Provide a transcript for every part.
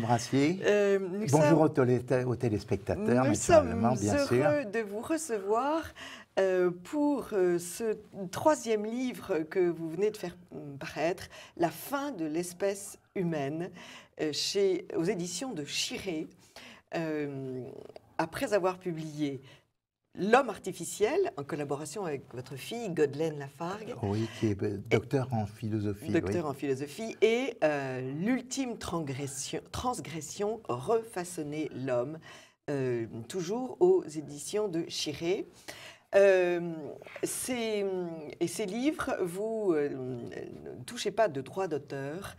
Brassier. Euh, Bonjour aux, téléspectateurs. Nous sommes bien heureux sûr. de vous recevoir euh, pour euh, ce troisième livre que vous venez de faire paraître, La fin de l'espèce humaine, chez, aux éditions de Chiré. après avoir publié L'homme artificiel, en collaboration avec votre fille, Godelaine Lafargue. Oui, qui est euh, docteur en philosophie. Docteur en philosophie. Et euh, l'ultime transgression, transgression, refaçonner l'homme, euh, toujours aux éditions de Chiré. et ces livres, vous ne touchez pas de droit d'auteur.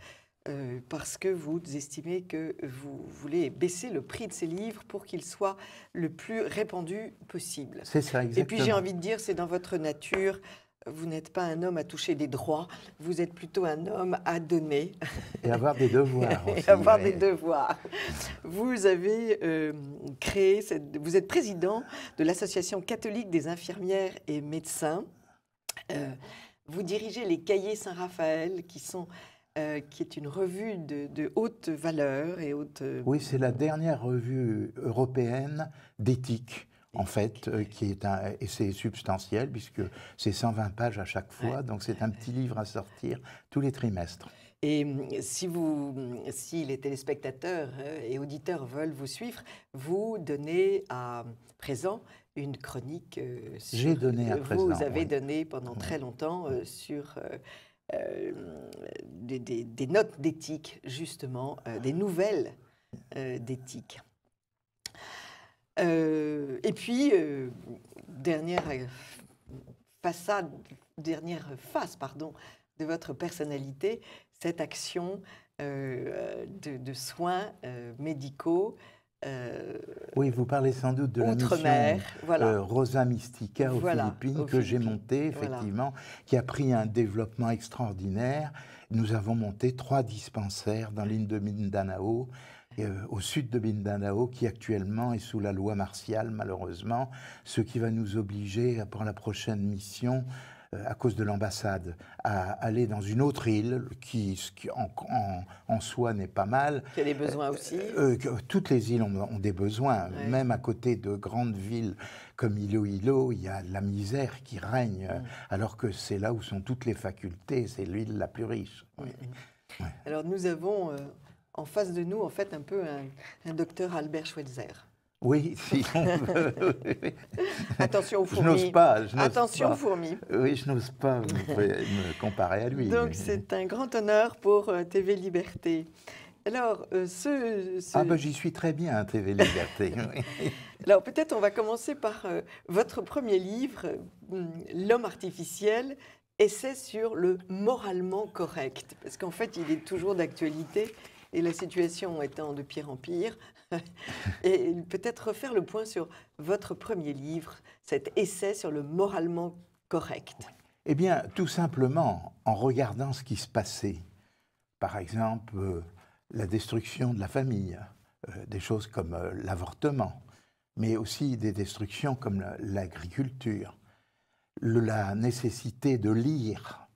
Euh, parce que vous estimez que vous voulez baisser le prix de ces livres pour qu'ils soient le plus répandus possible. C'est ça, exactement. Et puis j'ai envie de dire, c'est dans votre nature. Vous n'êtes pas un homme à toucher des droits, vous êtes plutôt un homme à donner. Et avoir des devoirs. Aussi, Et avoir des devoirs. Vous avez euh, créé, vous êtes président de l'Association catholique des infirmières et médecins. Euh, vous dirigez les cahiers Saint-Raphaël, qui sont euh, qui est une revue de, haute valeur et haute... Euh, oui, c'est la dernière revue européenne d'éthique en fait, euh, qui est un, et c'est substantiel puisque c'est 120 pages à chaque fois, donc c'est un petit livre à sortir tous les trimestres. Et si, vous, si les téléspectateurs et auditeurs veulent vous suivre, vous donnez à présent une chronique J'ai donné à vous présent. Vous avez donné pendant très longtemps sur euh, des, notes d'éthique, justement, euh, des nouvelles euh, d'éthique. et puis, dernière façade, dernière face, pardon, de votre personnalité, cette action de, soins médicaux euh, oui, vous parlez sans doute de la mission euh, Rosa Mystica aux Philippines que j'ai montée, effectivement, qui a pris un développement extraordinaire. Nous avons monté trois dispensaires dans l'île de Mindanao, euh, au sud de Mindanao, qui actuellement est sous la loi martiale, malheureusement, ce qui va nous obliger, pour la prochaine mission, euh, à cause de l'ambassade, à aller dans une autre île, qui, qui en, soi n'est pas mal. Qui a des besoins aussi euh, euh, Toutes les îles ont, des besoins. Même à côté de grandes villes comme Iloilo, il y a la misère qui règne, mm. alors que c'est là où sont toutes les facultés, c'est l'île la plus riche. Mm, mm. Alors nous avons en face de nous, en fait, un peu un docteur Albert Schweitzer. Oui, si on Attention aux fourmis. Je n'ose pas. Attention pas. aux fourmis. Oui, je n'ose pas me, comparer à lui. Donc c'est un grand honneur pour euh, TV Liberté. Alors, euh, ce, Ah ben j'y suis très bien, TV Liberté. Alors peut-être on va commencer par euh, votre premier livre, hum, L'homme artificiel, essai sur le moralement correct, parce qu'en fait il est toujours d'actualité et la situation étant de pire en pire, et peut-être refaire le point sur votre premier livre, cet essai sur le moralement correct. Eh bien, tout simplement en regardant ce qui se passait. Par exemple, euh, la destruction de la famille, euh, des choses comme euh, l'avortement, mais aussi des destructions comme l'agriculture, la nécessité de lire.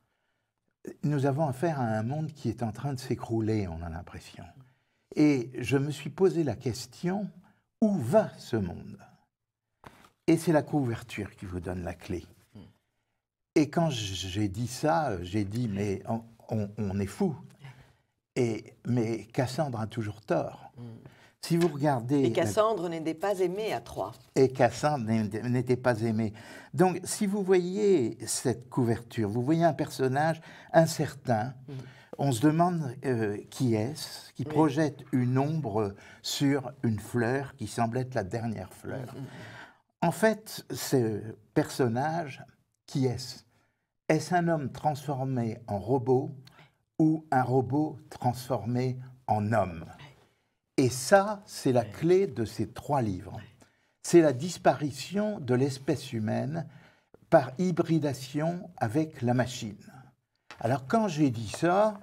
Nous avons affaire à un monde qui est en train de s'écrouler, on a l'impression. Et je me suis posé la question, où va ce monde Et c'est la couverture qui vous donne la clé. Et quand j'ai dit ça, j'ai dit, mais on, est fou. Et, mais Cassandre a toujours tort. Si vous regardez. Et Cassandre n'était pas aimée à Troyes. Et Cassandre n'était pas aimée. Donc, si vous voyez cette couverture, vous voyez un personnage incertain. Mm on se demande euh, qui est-ce qui projette une ombre sur une fleur qui semble être la dernière fleur. Mm, mm, mm. En fait, ce personnage, qui est-ce Est-ce un homme transformé en robot ou un robot transformé en homme Et ça, c'est la clé de ces trois livres. C'est la disparition de l'espèce humaine par hybridation avec la machine. Alors quand j'ai dit ça,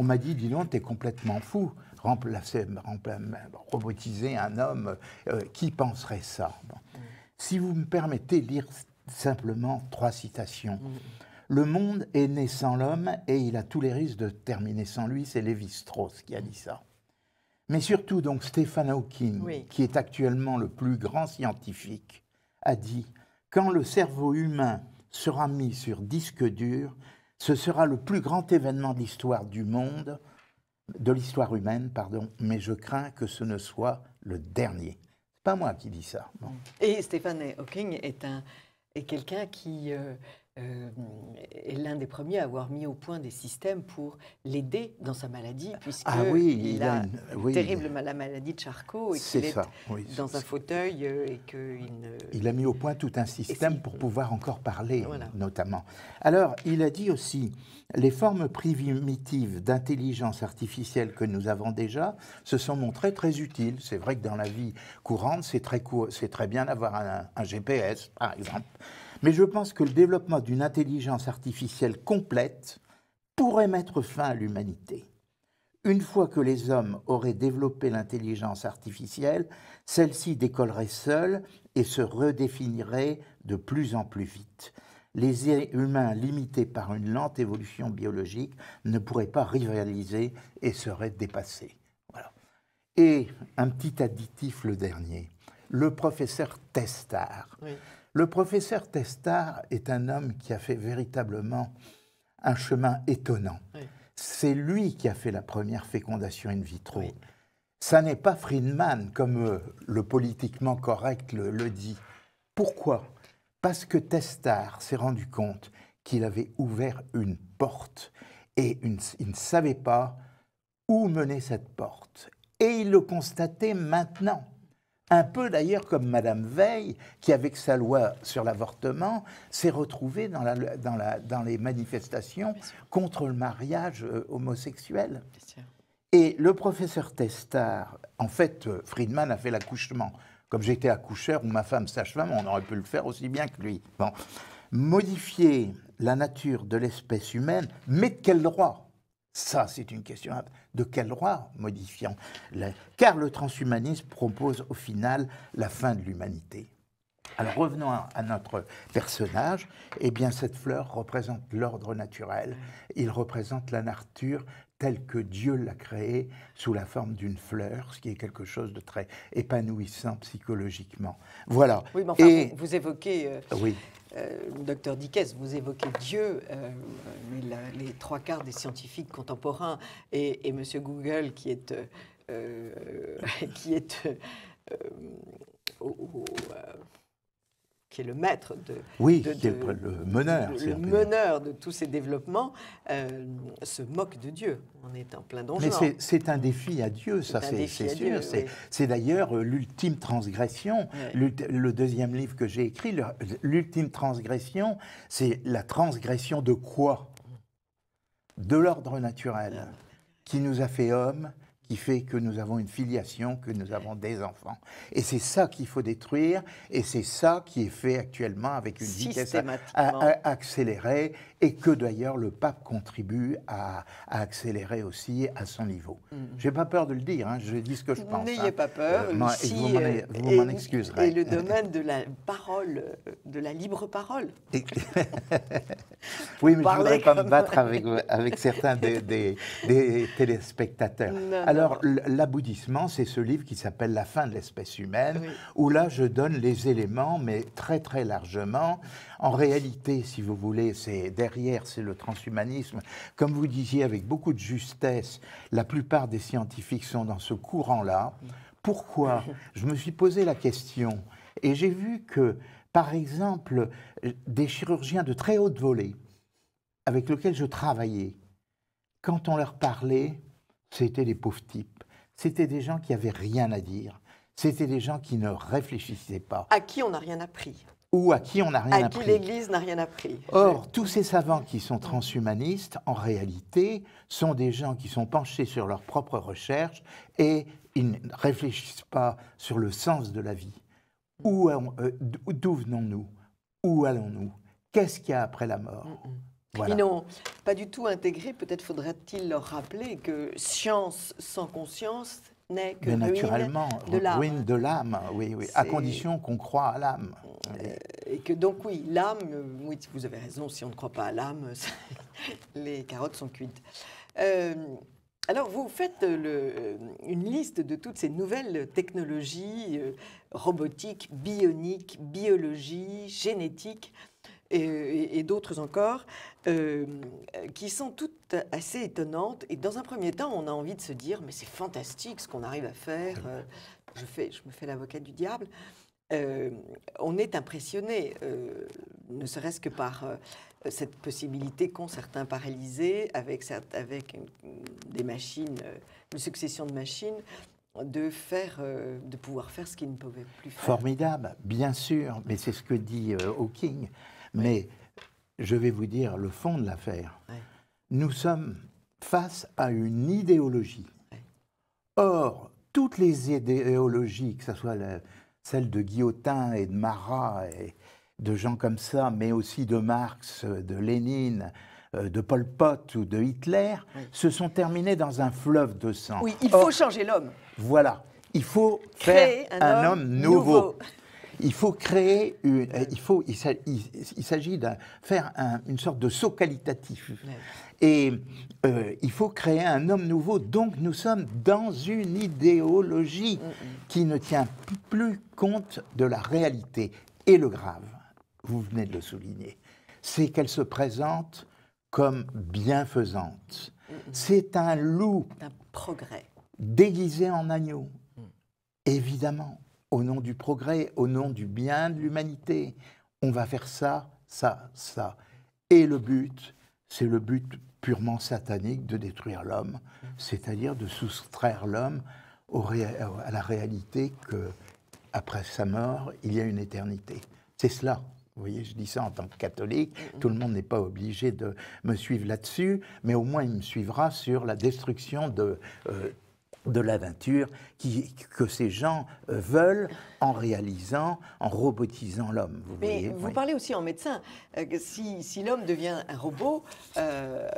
on m'a dit, dis donc, t'es complètement fou, remplacer, robotiser un homme, euh, qui penserait ça Si vous me permettez lire simplement trois citations. Mm. Le monde est né sans l'homme et il a tous les risques de terminer sans lui. C'est Lévi-Strauss qui a dit ça. Mais surtout, donc, Stephen Hawking, qui est actuellement le plus grand scientifique, a dit Quand le cerveau humain sera mis sur disque dur, ce sera le plus grand événement de l'histoire du monde, de l'histoire humaine, pardon, mais je crains que ce ne soit le dernier. C'est pas moi qui dis ça. Et Stéphane Hawking est, un, est quelqu'un qui euh, est euh, l'un des premiers à avoir mis au point des systèmes pour l'aider dans sa maladie, ah, puisque ah il, a, une terrible maladie de Charcot et qu'il est, dans un fauteuil euh, et qu'il Il a mis au point tout un système pour pouvoir encore parler, notamment. Alors, il a dit aussi, les formes primitives d'intelligence artificielle que nous avons déjà se sont montrées très utiles. C'est vrai que dans la vie courante, c'est très, très bien d'avoir un, un GPS, par exemple. Mais je pense que le développement d'une intelligence artificielle complète pourrait mettre fin à l'humanité. Une fois que les hommes auraient développé l'intelligence artificielle, celle-ci décollerait seule et se redéfinirait de plus en plus vite. Les humains limités par une lente évolution biologique ne pourraient pas rivaliser et seraient dépassés. Et un petit additif, le dernier, le professeur Testard. Le professeur Testard est un homme qui a fait véritablement un chemin étonnant. C'est lui qui a fait la première fécondation in vitro. Ça n'est pas Friedman, comme euh, le politiquement correct le, dit. Pourquoi Parce que Testard s'est rendu compte qu'il avait ouvert une porte et il ne savait pas où mener cette porte. Et il le constatait maintenant. Un peu d'ailleurs comme Madame Veil, qui avec sa loi sur l'avortement s'est retrouvée dans, dans, les manifestations contre le mariage euh, homosexuel. Et le professeur Testard, en fait, euh, Friedman a fait l'accouchement. Comme j'étais accoucheur ou ma femme sage-femme, on aurait pu le faire aussi bien que lui. Bon. Modifier la nature de l'espèce humaine, mais de quel droit Ça, c'est une question de quel roi modifiant Car le transhumanisme propose au final la fin de l'humanité. Alors revenons à notre personnage. Eh bien, cette fleur représente l'ordre naturel. Il représente la nature tel que Dieu l'a créé sous la forme d'une fleur, ce qui est quelque chose de très épanouissant psychologiquement. Voilà. Oui, mais enfin, Et... vous, évoquez. Euh, oui. Euh, docteur Dickès, vous évoquez Dieu, euh, les trois quarts des scientifiques contemporains et, et Monsieur Google qui est, qui est au, qui est le maître de. Oui, le, meneur. De, tous ces développements euh, se moque de Dieu. On est en plein danger. Mais c'est un défi à Dieu, ça, c'est sûr. C'est d'ailleurs euh, l'ultime transgression. Le deuxième livre que j'ai écrit, l'ultime transgression, c'est la transgression de quoi De l'ordre naturel, qui nous a fait homme qui fait que nous avons une filiation, que nous avons des enfants. Et c'est ça qu'il faut détruire, et c'est ça qui est fait actuellement avec une vitesse accélérée, et que d'ailleurs le pape contribue à, accélérer aussi à son niveau. Je mm. J'ai pas peur de le dire, hein, je dis ce que je pense. N'ayez hein. pas peur, euh, vous m'en euh, excuserez. Et le domaine de la parole, euh, de la libre parole. Oui, mais je voudrais pas me battre avec, euh, avec certains des, téléspectateurs. Alors, l'aboutissement, c'est ce livre qui s'appelle La fin de l'espèce humaine, où là, je donne les éléments, mais très, très largement. En réalité, si vous voulez, c'est derrière, c'est le transhumanisme. Comme vous disiez avec beaucoup de justesse, la plupart des scientifiques sont dans ce courant-là. Pourquoi Je me suis posé la question et j'ai vu que par exemple, euh, des chirurgiens de très haute volée avec lesquels je travaillais, quand on leur parlait, c'était des pauvres types. C'était des gens qui avaient rien à dire. C'était des gens qui ne réfléchissaient pas. À qui on n'a rien appris ou à qui on n'a rien appris. À qui l'Église n'a rien appris. Or, tous ces savants qui sont transhumanistes, en réalité, sont des gens qui sont penchés sur leurs propres recherches et ils ne réfléchissent pas sur le sens de la vie. Où euh, d'où venons-nous Où allons-nous Qu'est-ce qu'il y a après la mort mm, mm. voilà. Ils n'ont pas du tout intégré, peut être faudrait il leur rappeler que science sans conscience n'est que Mais naturellement, ruine de l'âme, oui, oui, à condition qu'on croit à l'âme. Euh, et que donc oui, l'âme, oui, vous avez raison, si on ne croit pas à l'âme, les carottes sont cuites. Euh, alors, vous faites euh, le, euh, une liste de toutes ces nouvelles technologies euh, robotiques, bioniques, biologie, génétique et, d'autres encore, qui sont toutes assez étonnantes. Et dans un premier temps, on a envie de se dire, mais c'est fantastique ce qu'on arrive à faire. Ah je, fais, je me fais l'avocat du diable. on est impressionné, ne serait-ce que par cette possibilité qu'ont certains paralysés avec, avec des machines, euh, une succession de machines, de, faire, euh, de pouvoir faire ce qu'ils ne pouvaient plus faire. Formidable, bien sûr, mais c'est ce que dit euh, Hawking. Mais je vais vous dire le fond de l'affaire. Nous sommes face à une idéologie. Or, toutes les idéologies, que ce soit celle de Guillotin et de Marat et, de gens comme ça, mais aussi de Marx, de Lénine, euh, de Pol Pot ou de Hitler, se sont terminés dans un fleuve de sang. Oui, il faut changer l'homme. Voilà, il faut créer un, homme, nouveau. Il faut créer euh, il faut, s'agit de faire une sorte de saut qualitatif. Et euh, il faut créer un homme nouveau. Donc nous sommes dans une idéologie qui ne tient plus compte de la réalité et le grave vous venez de le souligner, c'est qu'elle se présente comme bienfaisante. C'est un loup. Un progrès. Déguisé en agneau, évidemment, au nom du progrès, au nom du bien de l'humanité. On va faire ça, ça, ça. Et le but, c'est le but purement satanique de détruire l'homme, c'est-à-dire de soustraire l'homme à la réalité que, après sa mort, il y a une éternité. C'est cela, vous voyez, je dis ça en tant que catholique, tout le monde n'est pas obligé de me suivre là-dessus, mais au moins il me suivra sur la destruction de euh, de l'aventure que ces gens euh, veulent en réalisant, en robotisant l'homme. Mais vous parlez aussi en médecin. Euh, si, l'homme devient un robot, euh,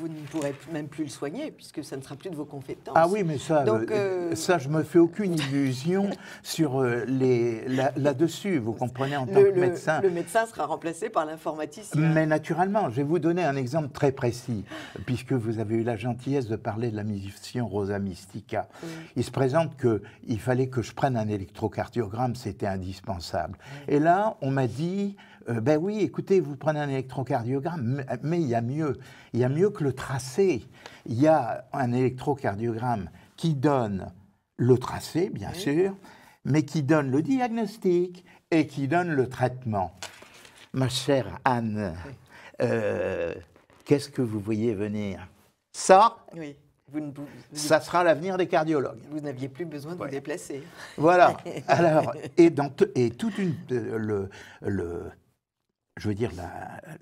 vous ne pourrez même plus le soigner puisque ça ne sera plus de vos compétences. Ah oui, mais ça, Donc, ça je me fais aucune illusion sur là-dessus. vous comprenez en tant que médecin. Le, médecin sera remplacé par l'informaticien. Mais naturellement, je vais vous donner un exemple très précis puisque vous avez eu la gentillesse de parler de la mission Rosa Mystique. Il se présente qu'il fallait que je prenne un électrocardiogramme, c'était indispensable. Et là, on m'a dit, euh, ben oui, écoutez, vous prenez un électrocardiogramme, mais il y a mieux. Il y a mieux que le tracé. Il y a un électrocardiogramme qui donne le tracé, bien sûr, mais qui donne le diagnostic et qui donne le traitement. Ma chère Anne, euh, qu'est-ce que vous voyez venir Ça, oui ça sera l'avenir des cardiologues. Vous n'aviez plus besoin de vous déplacer. Voilà. Alors, et, dans et toute une. Euh, le, le, je veux dire,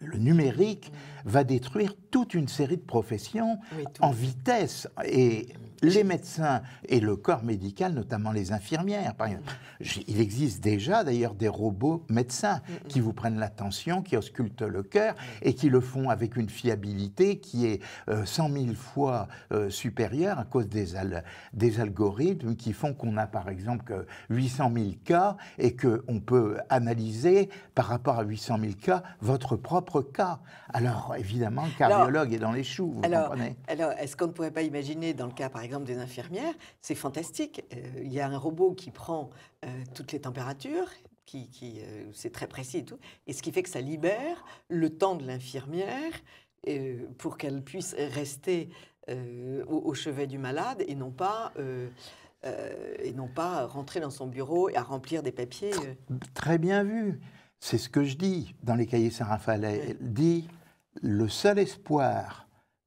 le numérique mm. va détruire toute une série de professions en vitesse. Et les médecins et le corps médical, notamment les infirmières. Il existe déjà d'ailleurs des robots médecins mm, mm. qui vous prennent l'attention, qui auscultent le cœur et qui le font avec une fiabilité qui est euh, cent 100 000 fois euh, supérieure à cause des, des algorithmes qui font qu'on a par exemple 800 000 cas et qu'on peut analyser par rapport à 800 000 cas votre propre cas. Alors évidemment, le cardiologue est dans les choux, vous comprenez Alors, est-ce qu'on ne pourrait pas imaginer dans le cas par exemple des infirmières, c'est fantastique. Euh, il y a un robot qui prend euh, toutes les températures, qui, euh, c'est très précis et tout, et ce qui fait que ça libère le temps de l'infirmière pour qu'elle puisse rester au, chevet du malade et non pas et non pas rentrer dans son bureau et à remplir des papiers. Très bien vu. C'est ce que je dis dans les cahiers Saint-Raphaël. Dit le seul espoir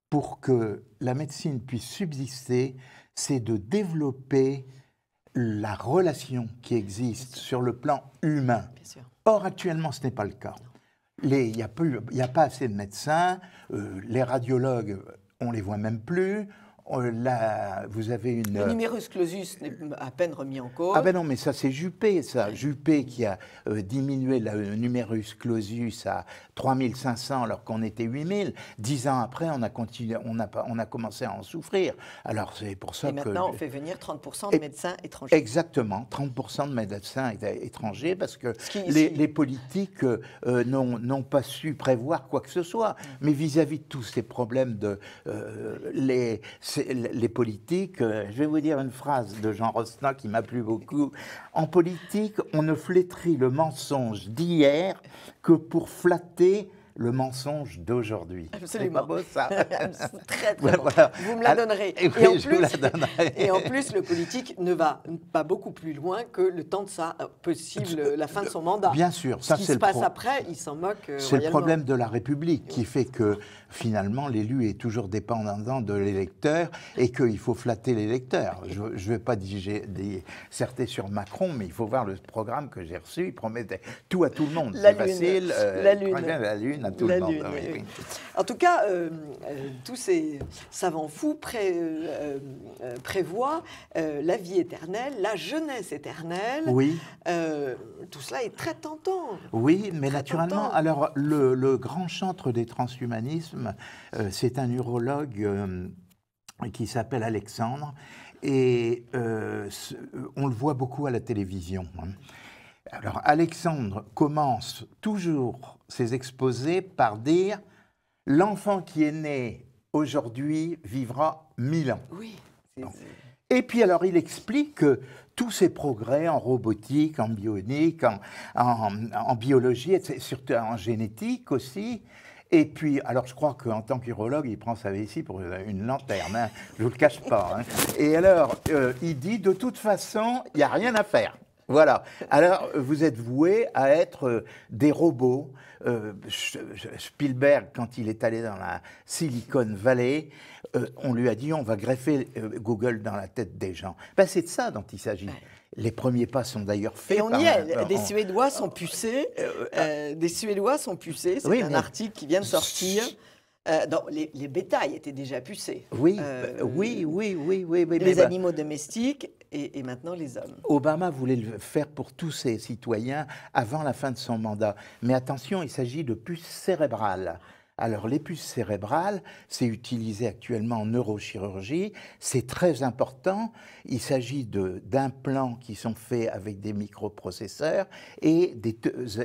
pour que la médecine puisse subsister, c'est de développer la relation qui existe sur le plan humain. Or, actuellement, ce n'est pas le cas. Il n'y a, pas assez de médecins, euh, les radiologues, on ne les voit même plus, la, vous avez une. Le numerus clausus n'est à peine remis en cause. Ah ben non, mais ça c'est Juppé, ça. Juppé qui a euh, diminué le numerus clausus à 3500 alors qu'on était 8000. Dix ans après, on a, continué, on a, on a commencé à en souffrir. Alors c'est pour ça et maintenant, on fait venir 30% de médecins étrangers. Exactement, 30% de médecins étrangers parce que les, politiques euh, n'ont pas su prévoir quoi que ce soit. Mm. Mais vis-à-vis de tous ces problèmes de. Euh, les, les politiques, euh, je vais vous dire une phrase de Jean Rostand qui m'a plu beaucoup. En politique, on ne flétrit le mensonge d'hier que pour flatter le mensonge d'aujourd'hui. Absolument. Ah, très, très Vous me la ah, donnerez. Et, en plus, et, en plus, le politique ne va pas beaucoup plus loin que le temps de sa euh, possible, la fin de son euh, mandat. Bien sûr. Ça, Ce qui se passe après, il s'en moque. C'est le problème de la République qui fait que finalement, l'élu est toujours dépendant de l'électeur et qu'il faut flatter l'électeur. Je ne vais pas certes sur Macron, mais il faut voir le programme que j'ai reçu. Il promettait tout à tout le monde. facile. Euh, la, lune. la lune. à tout le monde. En tout cas, euh, euh, tous ces savants fous prévoient la vie éternelle, la jeunesse éternelle. Oui. tout cela est très tentant. Oui, mais naturellement, alors le, le grand chantre des transhumanismes, euh, c'est un urologue euh, qui s'appelle Alexandre, et euh, on le voit beaucoup à la télévision. Hein. Alors Alexandre commence toujours ses exposés par dire l'enfant qui est né aujourd'hui vivra mille ans. Oui. Et puis alors il explique que tous ces progrès en robotique, en bionique, en, biologie, et surtout en génétique aussi, et puis, alors je crois qu'en tant qu'urologue, il prend sa vessie pour une lanterne, hein. je ne vous le cache pas. Hein. Et alors, euh, il dit, de toute façon, il n'y a rien à faire. Voilà. Alors, vous êtes voués à être euh, des robots. Euh, Spielberg, quand il est allé dans la Silicon Valley, on lui a dit on va greffer Google dans la tête des gens. Ben, c'est de ça dont il s'agit. Les premiers pas sont d'ailleurs faits. Et on y est. Euh, euh, euh, des, Suédois sont pucés. des Suédois sont C'est un article qui vient de sortir. les, bétails étaient déjà pucés. Oui, bah, oui, oui, oui, oui, Les bah animaux domestiques et, et, maintenant les hommes. Obama voulait le faire pour tous ses citoyens avant la fin de son mandat. Mais attention, il s'agit de puces cérébrales. Alors les puces cérébrales, c'est utilisé actuellement en neurochirurgie, c'est très important. Il s'agit d'implants qui sont faits avec des microprocesseurs et des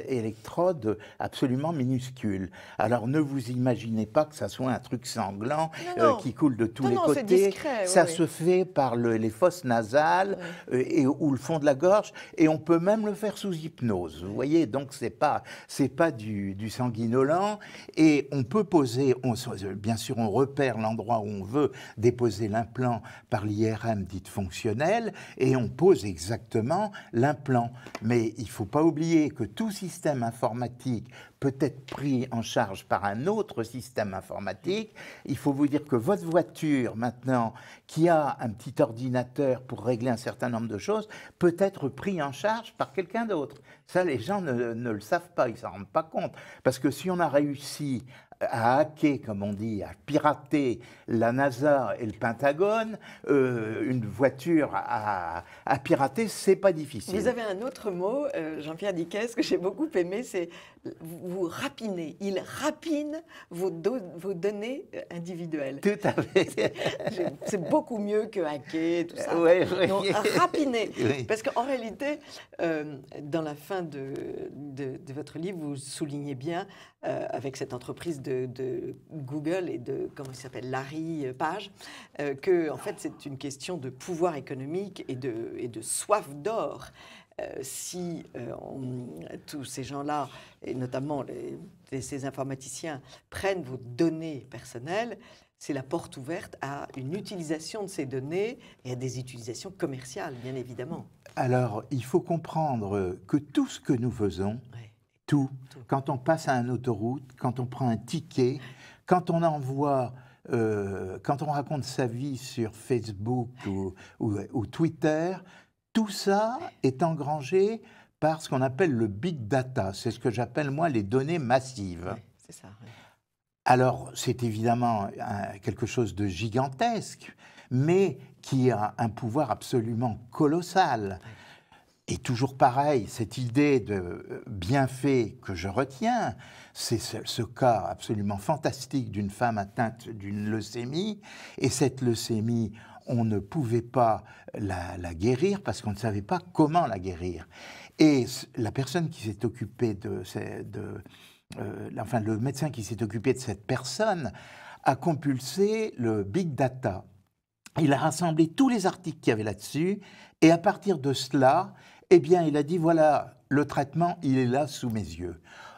électrodes absolument minuscules. Alors ne vous imaginez pas que ça soit un truc sanglant euh, qui coule de tous les côtés. ça se fait par les fosses nasales euh, et, ou le fond de la gorge et on peut même le faire sous hypnose. Vous voyez, donc c'est pas pas du, du sanguinolent et on peut poser, on, euh, bien sûr, on repère l'endroit où on veut déposer l'implant par l'IRM dite fonctionnelle et on pose exactement l'implant. Mais il ne faut pas oublier que tout système informatique peut être pris en charge par un autre système informatique. Il faut vous dire que votre voiture, maintenant, qui a un petit ordinateur pour régler un certain nombre de choses, peut être pris en charge par quelqu'un d'autre. Ça, les gens ne, ne le savent pas, ils ne s'en rendent pas compte. Parce que si on a réussi à hacker, comme on dit, à pirater la NASA et le Pentagone, euh, une voiture à, à pirater, c'est pas difficile. Vous avez un autre mot, euh, Jean-Pierre Diquet, que j'ai beaucoup aimé, c'est vous rapinez. Il rapine vos, vos données euh, individuelles. Tout à fait. c'est beaucoup mieux que hacker, tout ça. Oui, oui. rapiner. Parce qu'en réalité, dans la fin de votre livre, vous soulignez bien euh, avec cette entreprise de, Google et de, comment il s'appelle, Larry Page, euh, que en fait c'est une question de pouvoir économique et de, et de soif d'or. Euh, si euh, tous ces gens-là, et notamment ces informaticiens, prennent vos données personnelles, c'est la porte ouverte à une utilisation de ces données et à des utilisations commerciales, bien évidemment. Alors, il faut comprendre que tout ce que nous faisons, tout. Quand on passe à une autoroute, quand on prend un ticket, quand on envoie euh, quand on raconte sa vie sur Facebook ou, Twitter, tout ça est engrangé par ce qu'on appelle le big data. C'est ce que j'appelle moi les données massives. c'est ça. Alors, c'est évidemment euh, quelque chose de gigantesque, mais qui a un pouvoir absolument colossal. Et toujours pareil, cette idée de euh, bienfait que je retiens, c'est ce, cas absolument fantastique d'une femme atteinte d'une leucémie, et cette leucémie, on ne pouvait pas la, guérir parce qu'on ne savait pas comment la guérir. Et la personne qui s'est occupée de, euh, enfin le médecin qui s'est occupé de cette personne a compulsé le big data. Il a rassemblé tous les articles qu'il y avait là-dessus, et à partir de cela, eh bien, il a dit, voilà, le traitement, il est là sous mes yeux.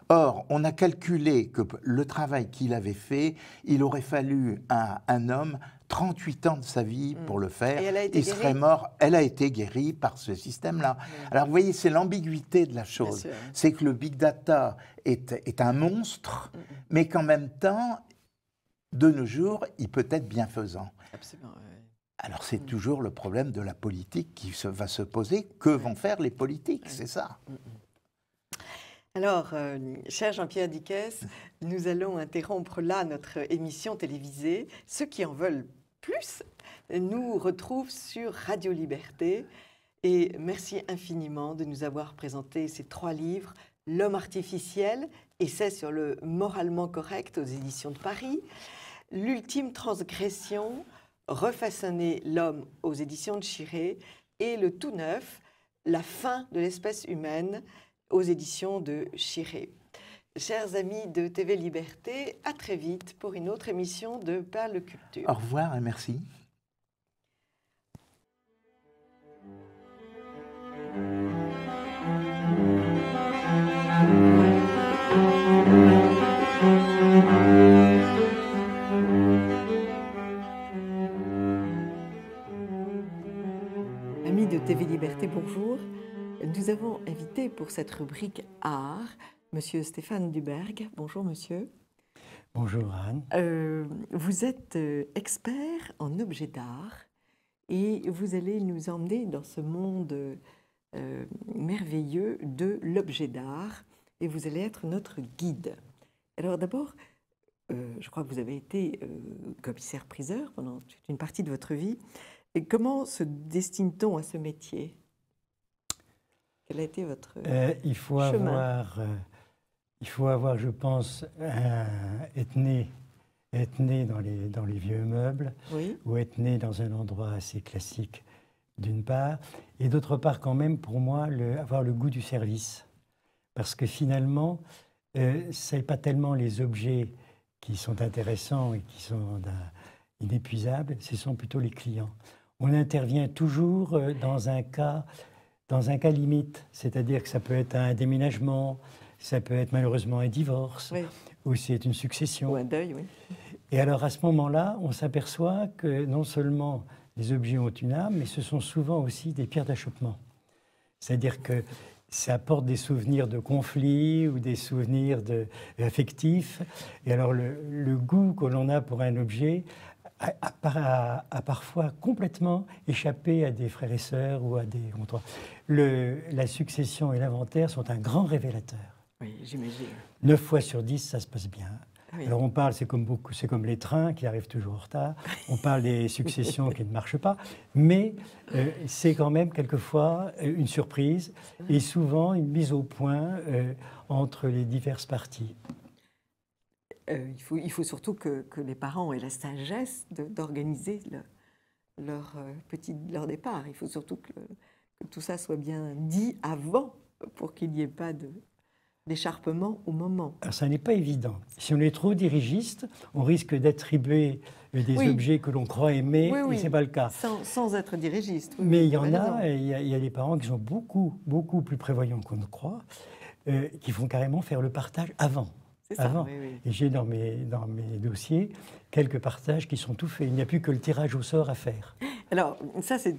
Or, on a calculé que le travail qu'il avait fait, il aurait fallu à un homme 38 ans de sa vie mm. pour le faire. Et elle a été il serait mort. Elle a été guérie par ce système-là. Mm. Alors, vous voyez, c'est l'ambiguïté de la chose. C'est que le big data est, un monstre, mm, mais qu'en même temps, de nos jours, il peut être bienfaisant. Absolument. Alors c'est toujours le problème de la politique qui va se poser. Que vont faire les politiques C'est ça. Mm, mm. Alors, euh, cher Jean-Pierre Dickès, nous allons interrompre là notre émission télévisée. Ceux qui en veulent plus nous retrouvent sur Radio Liberté. Et merci infiniment de nous avoir présenté ces trois livres, L'homme artificiel, essai sur le moralement correct aux éditions de Paris, L'ultime transgression, Refaçonner l'homme aux éditions de Chiré et le tout neuf, La fin de l'espèce humaine aux éditions de Chiré. Chers amis de TV Liberté, à très vite pour une autre émission de Parle Culture. Au revoir et merci. bonjour. Nous avons invité pour cette rubrique art Monsieur Stéphane Duberg. Bonjour Monsieur. Bonjour Anne. Euh, vous êtes euh, expert en objets d'art et vous allez nous emmener dans ce monde euh, merveilleux de l'objet d'art et vous allez être notre guide. Alors d'abord, je crois que vous avez été commissaire-priseur pendant une partie de votre vie. Et comment se destine-t-on à ce métier quel a été votre euh, euh, il faut chemin avoir, euh, Il faut avoir, je pense, être né dans, les, dans les vieux meubles, ou être né dans un endroit assez classique, d'une part, et d'autre part, quand même, pour moi, le, avoir le goût du service. Parce que finalement, euh, ce n'est pas tellement les objets qui sont intéressants et qui sont inépuisables, ce sont plutôt les clients. On intervient toujours dans un cas dans un cas limite, c'est-à-dire que ça peut être un déménagement, ça peut être malheureusement un divorce, ou c'est une succession. Ou un deuil, oui. Et alors à ce moment-là, on s'aperçoit que non seulement les objets ont une âme, mais ce sont souvent aussi des pierres d'achoppement. C'est-à-dire que ça apporte des souvenirs de conflits ou des souvenirs de, affectifs. Et alors le goût que l'on a pour un objet a, parfois complètement échappé à des frères et sœurs ou à des... Le, la succession et l'inventaire sont un grand révélateur. Oui, j'imagine. Neuf fois sur dix, ça se passe bien. Ah Alors on parle, c'est comme, beaucoup, c'est comme les trains qui arrivent toujours en retard, on parle des successions qui ne marchent pas, mais euh, c'est quand même quelquefois euh, une surprise et souvent une mise au point euh, entre les diverses parties. Euh, il, faut, surtout que, les parents aient la sagesse d'organiser euh, leur, départ. Il faut surtout que, tout ça soit bien dit avant pour qu'il n'y ait pas d'écharpement au moment. Alors ça n'est pas évident. Si on est trop dirigiste, on risque d'attribuer des objets que l'on croit aimer, mais ce n'est pas le cas. Sans, sans être dirigiste. Mais il y en a, il y a, des parents qui sont beaucoup, beaucoup plus prévoyants qu'on ne croit, euh, qui font carrément faire le partage avant avant. Et j'ai dans mes, dans mes dossiers quelques partages qui sont tout faits. Il n'y a plus que le tirage au sort à faire. Alors, ça, c'est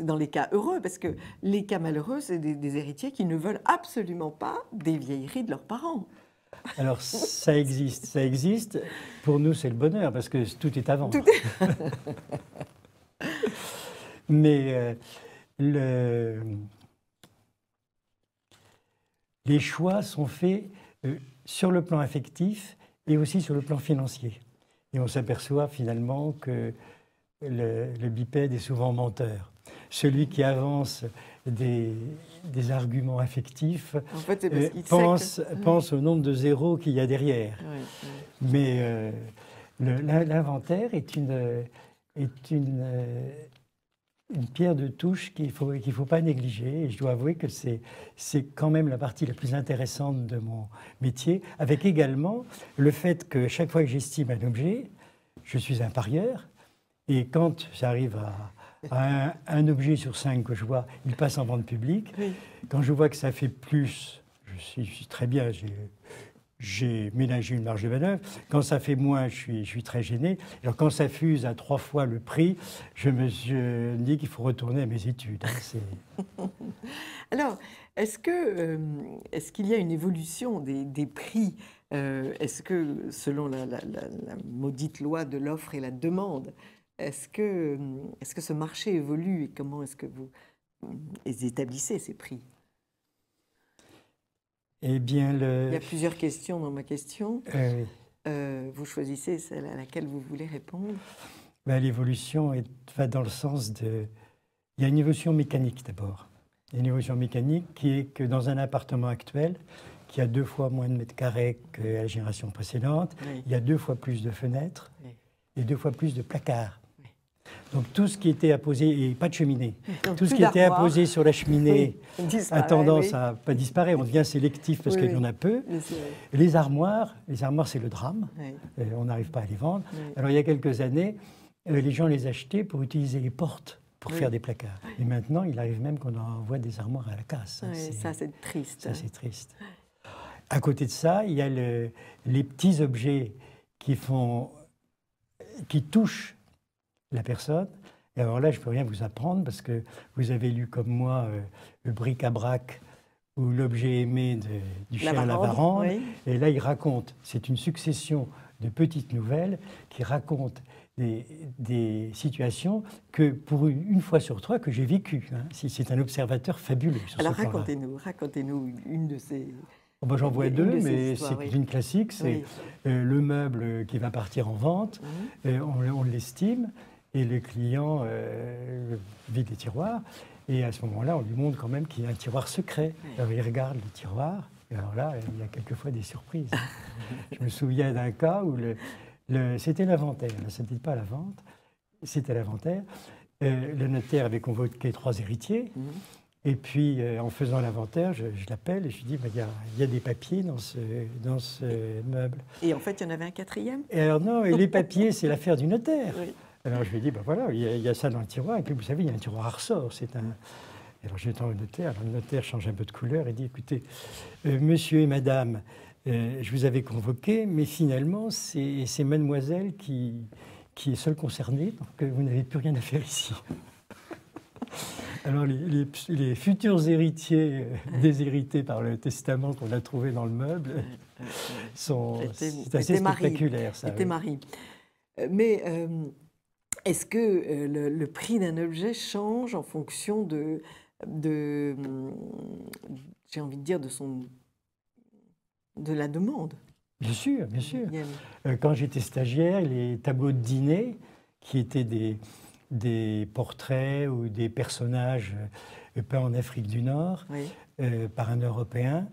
dans les cas heureux, parce que les cas malheureux, c'est des, héritiers qui ne veulent absolument pas des vieilleries de leurs parents. Alors ça existe, ça existe. Pour nous, c'est le bonheur parce que tout est avant. Tout est... Mais euh, le... les choix sont faits. Euh, sur le plan affectif et aussi sur le plan financier. Et on s'aperçoit finalement que le, bipède est souvent menteur. Celui qui avance des, arguments affectifs euh, pense, pense au nombre de zéros qu'il y a derrière. Mais euh, l'inventaire est une euh, une pierre de touche qu'il ne faut, qu'il faut pas négliger. Et je dois avouer que c'est, quand même la partie la plus intéressante de mon métier, avec également le fait que chaque fois que j'estime un objet, je suis un parieur. Et quand j'arrive à, à un, objet sur cinq que je vois, il passe en vente publique. Quand je vois que ça fait plus, je suis, suis très bien, j'ai ménagé une marge de manœuvre. Quand ça fait moins, je suis, très gêné. Alors quand ça fuse à trois fois le prix, je me dis euh, qu'il faut retourner à mes études. Hein, Alors, est-ce que euh, est-ce qu'il y a une évolution des, prix euh, Est-ce que, selon la, la maudite loi de l'offre et la demande, est-ce que, est -ce que ce marché évolue et comment est-ce que vous établissez ces prix eh il y a plusieurs questions dans ma question. Eh euh, vous choisissez celle à laquelle vous voulez répondre. Ben, l'évolution va dans le sens de... Il y a une évolution mécanique d'abord. une évolution mécanique qui est que dans un appartement actuel, qui a deux fois moins de mètres carrés que la génération précédente, il y a deux fois plus de fenêtres et deux fois plus de placards. Donc tout ce qui était apposé, et pas de cheminée, tout ce qui était apposé sur la cheminée a tendance à pas disparaître, on devient sélectif parce qu'il y en a peu. Les armoires, les armoires c'est le drame, euh, on n'arrive pas à les vendre. Alors il y a quelques années, euh, les gens les achetaient pour utiliser les portes pour faire des placards. Et maintenant, il arrive même qu'on envoie des armoires à la casse. ça c'est triste. Ça c'est triste. À côté de ça, il y a les petits objets qui font, qui touchent la personne. Et alors là, je ne peux rien vous apprendre parce que vous avez lu comme moi le euh, bric-à-brac ou l'objet aimé du chien à la Et là, il raconte, c'est une succession de petites nouvelles qui racontent des, situations que, pour une, fois sur trois, que j'ai vécues. Hein. C'est un observateur fabuleux. Alors racontez-nous, racontez-nous une de ces... Oh, bah, j'en vois deux, mais c'est une classique. C'est euh, le meuble qui va partir en vente. Euh, on, on l'estime et le client euh, vide les tiroirs. Et à ce moment-là, on lui montre quand même qu'il y a un tiroir secret. Alors il regarde le tiroir, et alors là, il y a quelquefois des surprises. Je me souviens d'un cas où le, c'était l'inventaire, ça n'était pas la vente, c'était l'inventaire. Euh, le notaire avait convoqué trois héritiers. Mhm. Et puis, euh, en faisant l'inventaire, je, l'appelle et je lui dis, il y, a des papiers dans ce, dans ce meuble. Et en fait, il y en avait un quatrième Et alors non, et les papiers, c'est l'affaire du notaire. Oui. Alors je lui ai dit, ben voilà, il y, a, ça dans le tiroir, et puis vous savez, il y a un tiroir à ressort, c'est un... Alors j'étais le notaire, alors le notaire change un peu de couleur et dit, écoutez, euh, monsieur et madame, euh, je vous avais convoqué, mais finalement, c'est mademoiselle qui, qui est seule concernée, donc euh, vous n'avez plus rien à faire ici. Alors, les, futurs héritiers déshérités par le testament qu'on a trouvé dans le meuble sont. C'est assez mari. ça. Mais. Est-ce que euh, le, prix d'un objet change en fonction de, j'ai envie de dire, de son de la demande Bien sûr, bien sûr. Euh, quand j'étais stagiaire, les tableaux de dîner, qui étaient des, des portraits ou des personnages euh, peints en Afrique du Nord par un Européen,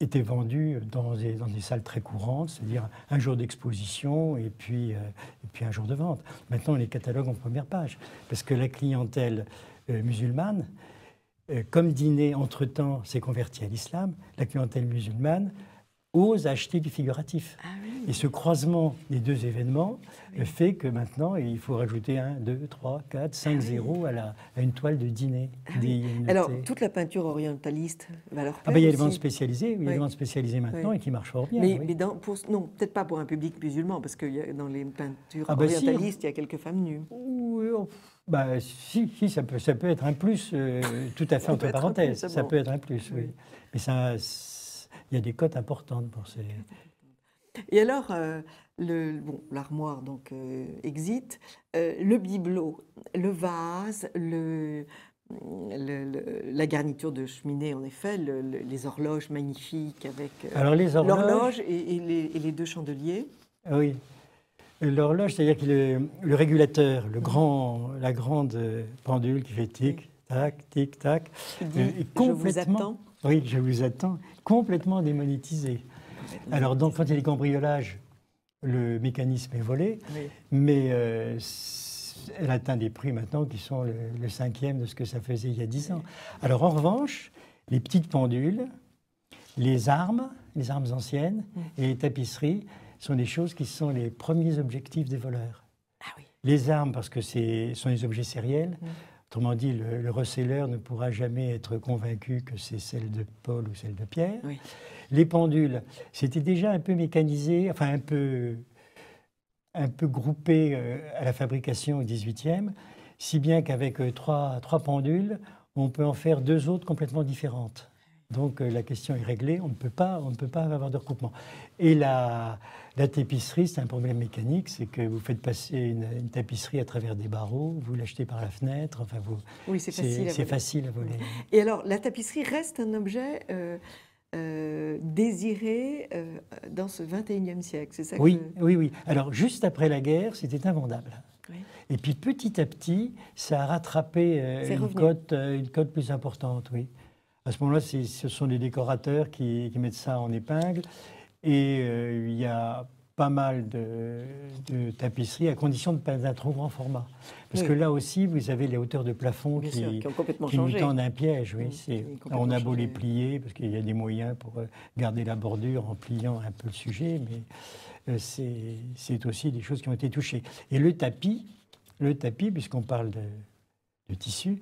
était vendu dans des, salles très courantes, c'est-à-dire un jour d'exposition et, puis euh, et puis un jour de vente. Maintenant, on les catalogue en première page, parce que la clientèle euh, musulmane, euh, comme dîner, entre-temps, s'est convertie à l'islam, la clientèle musulmane osent acheter du figuratif. Ah et ce croisement des deux événements fait que maintenant, il faut rajouter 1, 2, 3, 4, 5 zéros à, la, à une toile de dîner. Ah Alors, toute la peinture orientaliste va leur ah ben, Il y a des ventes spécialisées, il y a des spécialisées maintenant et qui marchent fort bien. Mais, non, peut-être pas pour un public musulman, parce que dans les peintures ah ben, orientalistes, il y a quelques femmes nues. Oui, oh, Bah, si, si, ça peut, ça peut être un plus, euh, tout à fait entre parenthèses. Ça peut être un plus, oui. Mais ça, il y a des cotes importantes pour ces. Et alors, euh, bon l'armoire donc euh, exit, euh, le bibelot, le vase, le, la garniture de cheminée, en effet, les horloges magnifiques avec l'horloge et, et, et, les deux chandeliers. Ah oui, l'horloge, c'est-à-dire que le, régulateur, le grand, la grande pendule qui fait tic, tac, tic, tac, est eh complètement. Je vous attends. Oui, je vous attends. Complètement démonétisé. Alors, donc, quand il y a des cambriolages, le mécanisme est volé, mais euh, elle atteint des prix maintenant qui sont le, cinquième de ce que ça faisait il y a dix ans. Alors, en revanche, les petites pendules, les armes, les armes anciennes mmh. et les tapisseries sont des choses qui sont les premiers objectifs des voleurs. Ah les armes, parce que ce sont des objets sériels. Mmh. Autrement dit, le, le ne pourra jamais être convaincu que c'est celle de Paul ou celle de Pierre. Les pendules, c'était déjà un peu mécanisé, enfin un peu, un peu groupé euh, à la fabrication au 18e, si bien qu'avec euh, trois, trois pendules, on peut en faire deux autres complètement différentes. Donc euh, la question est réglée, on ne peut pas, on ne peut pas avoir de recoupement. Et la, la tapisserie, c'est un problème mécanique, c'est que vous faites passer une, tapisserie à travers des barreaux, vous l'achetez par la fenêtre, enfin vous. Oui, c'est facile, facile, à voler. Et alors la tapisserie reste un objet. Euh, euh, désiré dans ce 21e siècle, c'est ça Oui, oui, oui. Alors juste après la guerre, c'était invendable. Et puis petit à petit, ça a rattrapé une cote plus importante, oui. À ce moment-là, ce sont les décorateurs qui, mettent ça en épingle. Et euh, il y a pas mal de, tapisseries à condition de ne pas être trop grand format. Parce que là aussi, vous avez les hauteurs de plafond qui, qui, ont nous tendent un piège. Oui, on a beau les plier, parce qu'il y a des moyens pour euh, garder la bordure en pliant un peu le sujet, mais euh, c'est aussi des choses qui ont été touchées. Et le tapis, le tapis puisqu'on parle de, le tissu.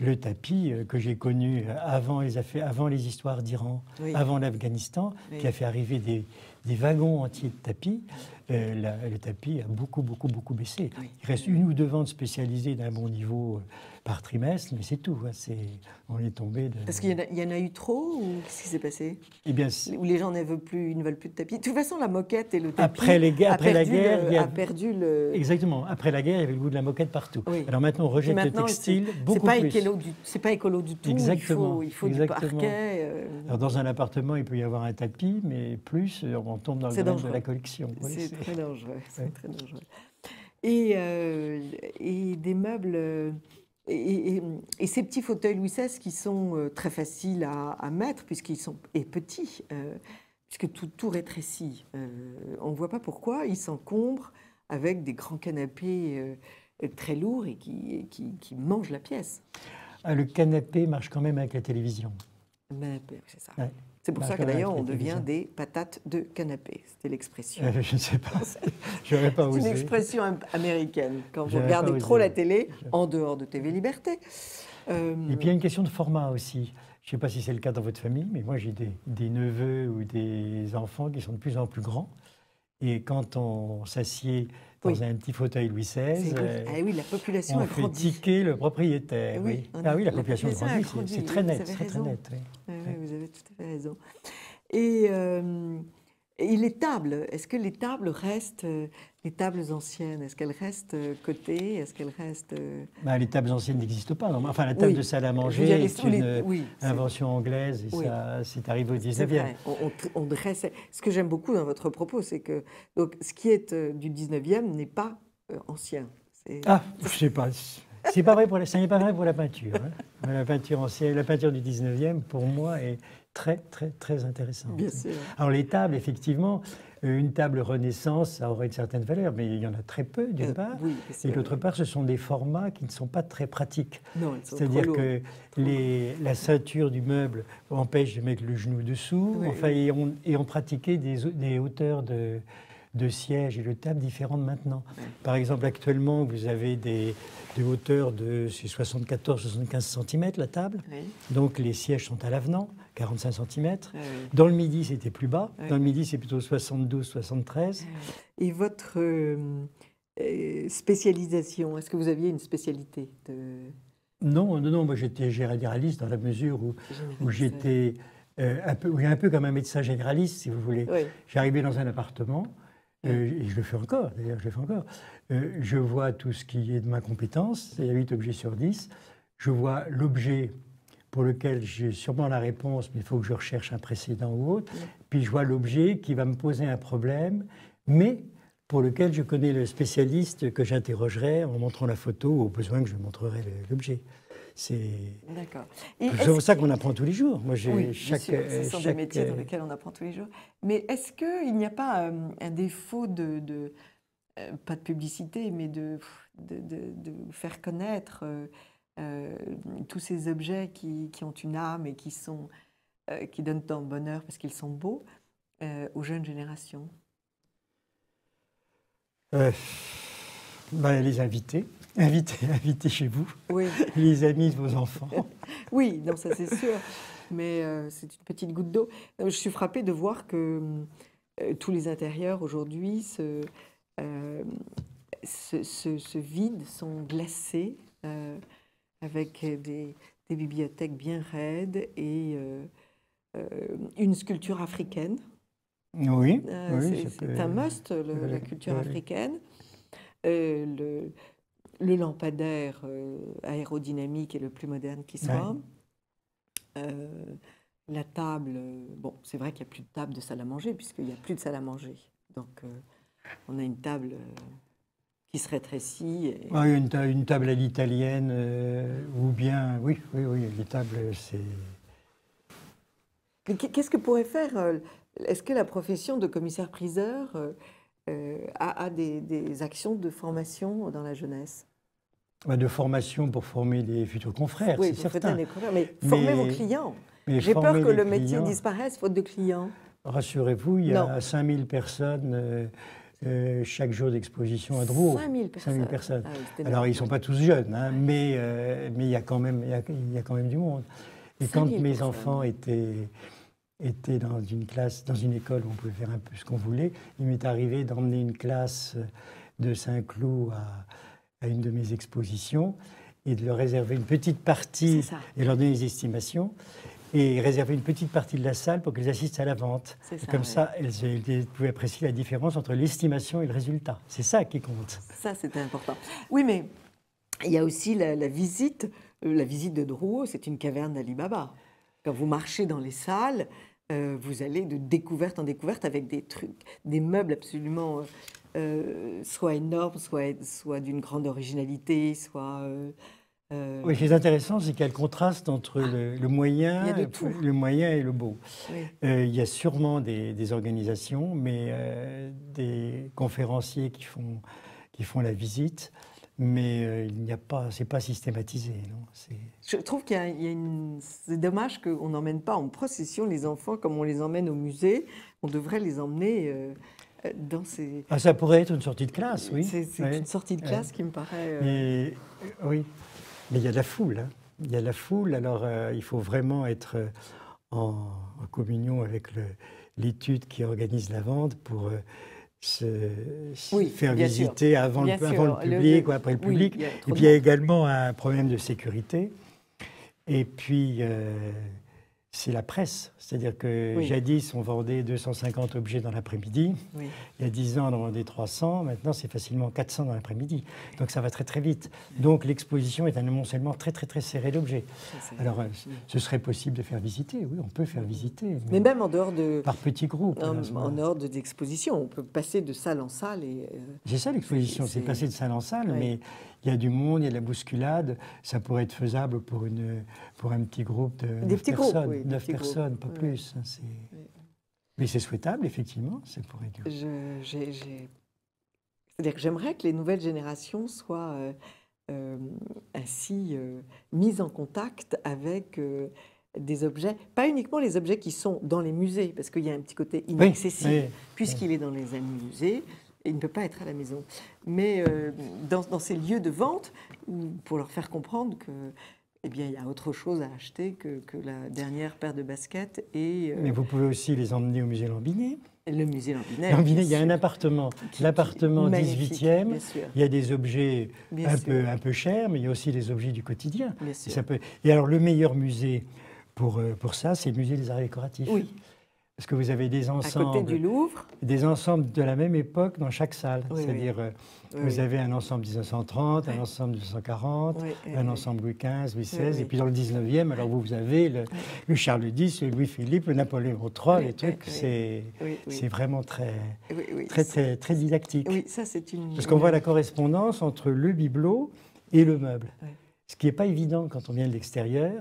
Le tapis euh, que j'ai connu euh, avant les, affaires, avant les histoires d'Iran, avant l'Afghanistan, qui a fait arriver des, wagons entiers de tapis, euh, le tapis a beaucoup, beaucoup, beaucoup baissé. Il reste une ou deux ventes spécialisées d'un bon niveau par trimestre, mais c'est tout. Hein, on est tombé de... Parce qu'il y, en a eu trop ou qu'est-ce qui s'est passé eh bien, Où les gens veulent plus, ils ne veulent plus de tapis. De toute façon, la moquette et le tapis après, les, après la guerre, il a, perdu le... Exactement. Après la guerre, il y avait le goût de la moquette partout. Alors maintenant, on rejette le textile beaucoup C'est pas écolo du tout. Exactement. Il faut, du parquet. Euh. Alors dans un appartement, il peut y avoir un tapis, mais plus, euh, on tombe dans le domaine de la collection. C'est très dangereux. C'est très dangereux. Et, euh, et des meubles... Et, ces petits fauteuils Louis XVI qui sont euh, très faciles à, mettre puisqu'ils sont et petits, euh, puisque tout, tout rétrécit. Euh, on ne voit pas pourquoi ils s'encombrent avec des grands canapés très lourds et qui, mangent la pièce. Ah, le canapé marche quand même avec la télévision. Le canapé, c'est ça. C'est pour ça que d'ailleurs on devient des patates de canapé. C'était l'expression. Ah, je ne sais pas. J'aurais pas osé. C'est une expression américaine. Quand vous regardez trop la télé, en dehors de TV Liberté. Euh, Et puis il y a une question de format aussi. Je ne sais pas si c'est le cas dans votre famille, mais moi j'ai des neveux ou des enfants qui sont de plus en plus grands. Et quand on s'assied dans un petit fauteuil Louis XVI, on a critiqué le propriétaire. Oui, Ah oui, la, population, ah a grandi, c'est très net. très net vous avez tout à fait raison. Euh, et les tables, est-ce que les tables restent euh, les tables anciennes, est-ce qu'elles restent euh, cotées Est-ce qu'elles restent. Euh, bah, les tables anciennes n'existent pas. Non enfin, la table de salle à manger est une euh, invention anglaise ça, c'est arrivé au 19e. On, dresse. Ce que j'aime beaucoup dans votre propos, c'est que donc, ce qui est du 19e n'est pas ancien. Ah, je sais pas. C'est n'est pas vrai pour la peinture. Hein. La peinture ancienne, la peinture du 19e, pour moi, est très, très, très intéressante. Bien sûr. Alors, les tables, effectivement, euh, une table Renaissance, ça aurait une certaine valeur, mais il y en a très peu d'une euh, part. et d'autre part, ce sont des formats qui ne sont pas très pratiques. C'est-à-dire que la ceinture du meuble empêche de mettre le genou dessous. enfin, Et, on, pratiquait des hauteurs de de sièges et de tables différentes maintenant. Par exemple, actuellement, vous avez des, hauteurs de 74-75 cm la table. Donc les sièges sont à l'avenant, 45 cm. Dans le midi, c'était plus bas. Dans le midi, c'est plutôt 72-73. Et votre euh, euh, spécialisation, est-ce que vous aviez une spécialité de... Non, non, non, moi j'étais généraliste dans la mesure où, j'étais euh, un, peu, un peu comme un médecin généraliste, si vous voulez. J'arrivais dans un appartement. Euh, et je le fais encore, d'ailleurs, je le fais encore. Euh, je vois tout ce qui est de ma compétence, il y a 8 objets sur 10. Je vois l'objet pour lequel j'ai sûrement la réponse, mais il faut que je recherche un précédent ou autre. Puis je vois l'objet qui va me poser un problème, mais pour lequel je connais le spécialiste que j'interrogerai en montrant la photo au besoin que je montrerai l'objet. C'est ça qu'on apprend tous les jours. Moi, j'ai chaque, euh, ce sont chaque... des métiers euh, dans lesquels on apprend tous les jours. Mais est-ce qu'il n'y a pas euh, un défaut de, pas de publicité, mais de, de, faire connaître tous ces objets qui, qui, ont une âme et qui sont qui donnent tant de bonheur parce qu'ils sont beaux aux jeunes générations bah, Les invités. Invitez, chez vous les amis de vos enfants. oui, non, ça c'est sûr. Mais euh, c'est une petite goutte d'eau. Euh, je suis frappée de voir que euh, tous les intérieurs aujourd'hui se, se, vident, sont glacés, avec des, bibliothèques bien raides et une sculpture africaine. Oui, oui c'est un must, la culture africaine. Le, le lampadaire euh, aérodynamique est le plus moderne qui soit. Euh, la table, euh, bon, c'est vrai qu'il n'y a plus de table de salle à manger, puisqu'il n'y a plus de salle à manger. Donc, on a une table qui se rétrécit. Et... Oui, une, une, table à l'italienne, ou bien, oui, oui, oui, les tables, c'est. Qu'est-ce que pourrait faire Est-ce que la profession de commissaire-priseur à, euh, des, actions de formation dans la jeunesse bah, De formation pour former des futurs confrères, oui, c'est certain. mais, former vos clients. J'ai peur que le métier disparaisse faute de clients. Rassurez-vous, il y a 5000 personnes. Euh, euh, chaque jour d'exposition à Drouot. 5000 personnes. personnes. Ah Alors, ils ne sont pas tous jeunes, hein, mais il y, a, a, quand même du monde. Et quand mes enfants étaient, était dans une classe, dans une école où on pouvait faire un peu ce qu'on voulait. Il m'est arrivé d'emmener une classe de Saint-Cloud à, une de mes expositions et de leur réserver une petite partie et leur donner des estimations et réserver une petite partie de la salle pour qu'elles assistent à la vente. comme ça, elles, pouvaient apprécier la différence entre l'estimation et le résultat. C'est ça qui compte. Ça, c'était important. Oui, mais il y a aussi la, visite. Euh, la visite de Drouot, c'est une caverne d'Ali quand vous marchez dans les salles, euh, vous allez de découverte en découverte avec des trucs, des meubles absolument euh, euh, soit énormes, soit, soit d'une grande originalité, soit. oui, ce qui est intéressant, c'est qu'elle contraste entre ah. le, moyen, le moyen et le beau. il y a sûrement des, des organisations, mais des conférenciers qui font, qui font la visite mais ce euh, il n'y a pas, c'est pas systématisé. Je trouve qu'il y a, une... c'est dommage qu'on n'emmène pas en procession les enfants comme on les emmène au musée. On devrait les emmener. Euh, dans ces... Ah, ça pourrait être une sortie de classe, oui. C'est, une sortie de classe qui me paraît. Euh, oui, mais il y a la foule. Hein. Il y a la foule. Alors, il faut vraiment être en, en communion avec l'étude qui organise la vente pour se faire visiter avant, le, public ou après le public. et puis il y a également un problème de sécurité. Et puis, euh, c'est la presse. C'est-à-dire que jadis, on vendait 250 objets dans l'après-midi. Il y a 10 ans, on en vendait 300. Maintenant, c'est facilement 400 dans l'après-midi. Donc, ça va très, très vite. Donc, l'exposition est un amoncellement très, très, très serré d'objets. Alors, euh, ce serait possible de faire visiter. Oui, on peut faire visiter. Mais, même en dehors de. Par petits groupes. en, dehors d'exposition. on peut passer de salle en salle. et... Euh, c'est ça l'exposition, c'est passer de salle en salle. Mais il y a du monde, il y a de la bousculade. Ça pourrait être faisable pour, une, pour un petit groupe de neuf personnes, personnes pas plus. Hein, Mais c'est souhaitable, effectivement. Ça pourrait être... C'est-à-dire que j'aimerais que les nouvelles générations soient euh, euh, ainsi euh, mises en contact avec des objets, pas uniquement les objets qui sont dans les musées, parce qu'il y a un petit côté inaccessible, puisqu'il est dans les musées, il ne peut pas être à la maison. Mais euh, dans, ces lieux de vente, pour leur faire comprendre que eh bien, il y a autre chose à acheter que, la dernière paire de baskets. Et, euh, Mais vous pouvez aussi les emmener au musée Lambinet. Le musée Lambinet. Lambinet, il y a un appartement. L'appartement 18e, il y a des objets un peu, un peu chers, mais il y a aussi des objets du quotidien. et, alors, le meilleur musée pour, euh, pour ça, c'est le musée des arts décoratifs. Oui. Parce que vous avez des ensembles. du Louvre. Des ensembles de la même époque dans chaque salle. C'est-à-dire, euh, vous avez un ensemble 1930, un ensemble 1940, un ensemble Louis XV, Louis XVI, et puis dans le 19e, alors vous avez le, Charles X, le Louis-Philippe, le Napoléon III, les trucs, c'est vraiment très, très, très, didactique. ça c'est Parce qu'on voit la correspondance entre le bibelot et le meuble. Ce qui n'est pas évident quand on vient de l'extérieur,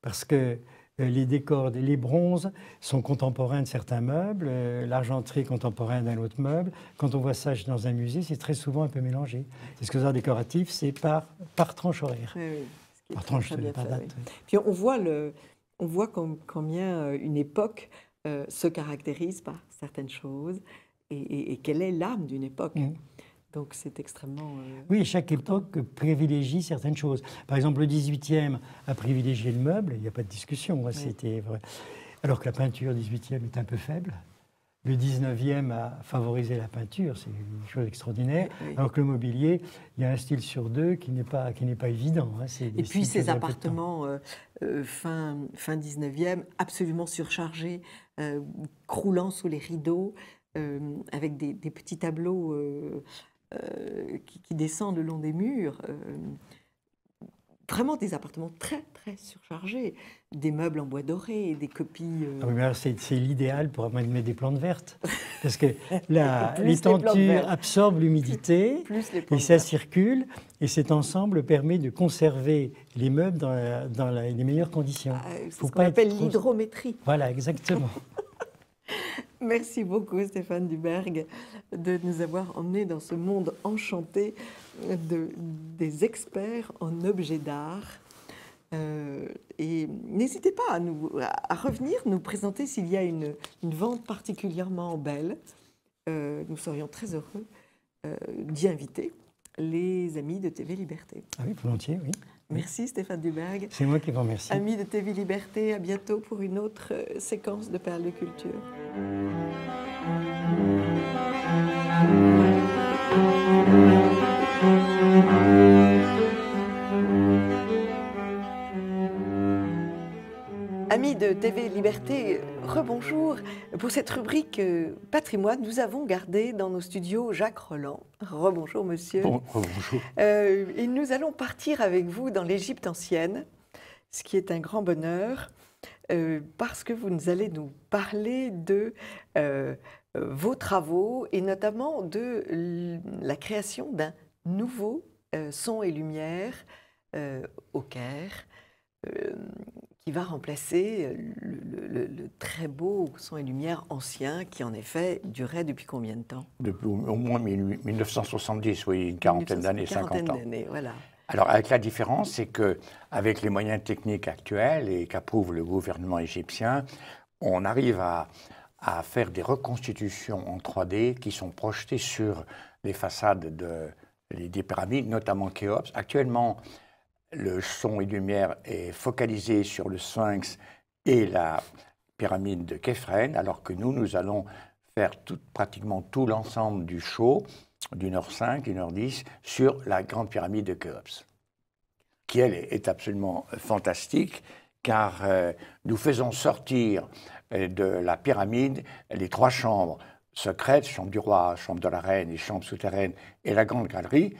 parce que euh, les décors, les bronzes sont contemporains de certains meubles, euh, l'argenterie contemporaine d'un autre meuble. Quand on voit ça dans un musée, c'est très souvent un peu mélangé. ce que les arts décoratifs, c'est par, par tranche horaire. Par tranche, Puis on voit, le, on voit combien euh, une époque se caractérise par certaines choses et, quelle est l'âme d'une époque. Mm. Donc c'est extrêmement. Euh, oui, chaque époque privilégie certaines choses. Par exemple, le 18e a privilégié le meuble, il n'y a pas de discussion, c'était vrai. Alors que la peinture 18e est un peu faible. Le 19e a favorisé la peinture, c'est une chose extraordinaire. Alors que le mobilier, il y a un style sur deux qui n'est pas, qui pas évident. Hein, Et puis ces appartements euh, euh, fin, fin 19e, absolument surchargés, croulant sous les rideaux, avec des, petits tableaux euh, qui, qui, descend le long des murs. Euh, vraiment des appartements très, très surchargés. Des meubles en bois doré, des copies. Euh, ah c'est l'idéal pour mettre des plantes vertes. Parce que la, les tentures absorbent l'humidité et ça circule. Et cet ensemble permet de conserver les meubles dans, les meilleures conditions. Ah, c'est ce qu'on appelle l'hydrométrie. Voilà, exactement. Merci beaucoup Stéphane Duberg de nous avoir emmenés dans ce monde enchanté de, des experts en objets d'art. Euh, et n'hésitez pas à, nous, à revenir nous présenter s'il y a une, une, vente particulièrement belle. Euh, nous serions très heureux euh, d'y inviter les amis de TV Liberté. Ah oui, volontiers, oui. Merci Stéphane Duberg. C'est moi qui vous remercie. Amis de TV Liberté, à bientôt pour une autre euh, séquence de Perles de Culture. Amis de TV Liberté, rebonjour. Pour cette rubrique euh, patrimoine, nous avons gardé dans nos studios Jacques Roland. Rebonjour monsieur. rebonjour. Euh, et nous allons partir avec vous dans l'Égypte ancienne, ce qui est un grand bonheur, euh, parce que vous nous allez nous parler de vos travaux et notamment de la création d'un nouveau son et lumière au Caire. Euh, qui va remplacer euh, le, très beau son et lumière ancien qui, en effet, durait depuis combien de temps Depuis au moins 1970, oui, une quarantaine d'années, 50 ans. Voilà. Alors, avec la différence, c'est que, avec les moyens techniques actuels et qu'approuve le gouvernement égyptien, on arrive à, faire des reconstitutions en 3D qui sont projetées sur les façades de, des pyramides, notamment Khéops. Actuellement, le son et lumière est focalisé sur le sphinx et la pyramide de Képhren, alors que nous, nous allons faire pratiquement tout l'ensemble du show, d'une heure 5, d'une heure 10, sur la grande pyramide de Khéops, qui, elle, est absolument fantastique, car euh, nous faisons sortir euh, de la pyramide les trois chambres secrètes, chambre du roi, chambre de la reine et chambre souterraine, et la grande galerie,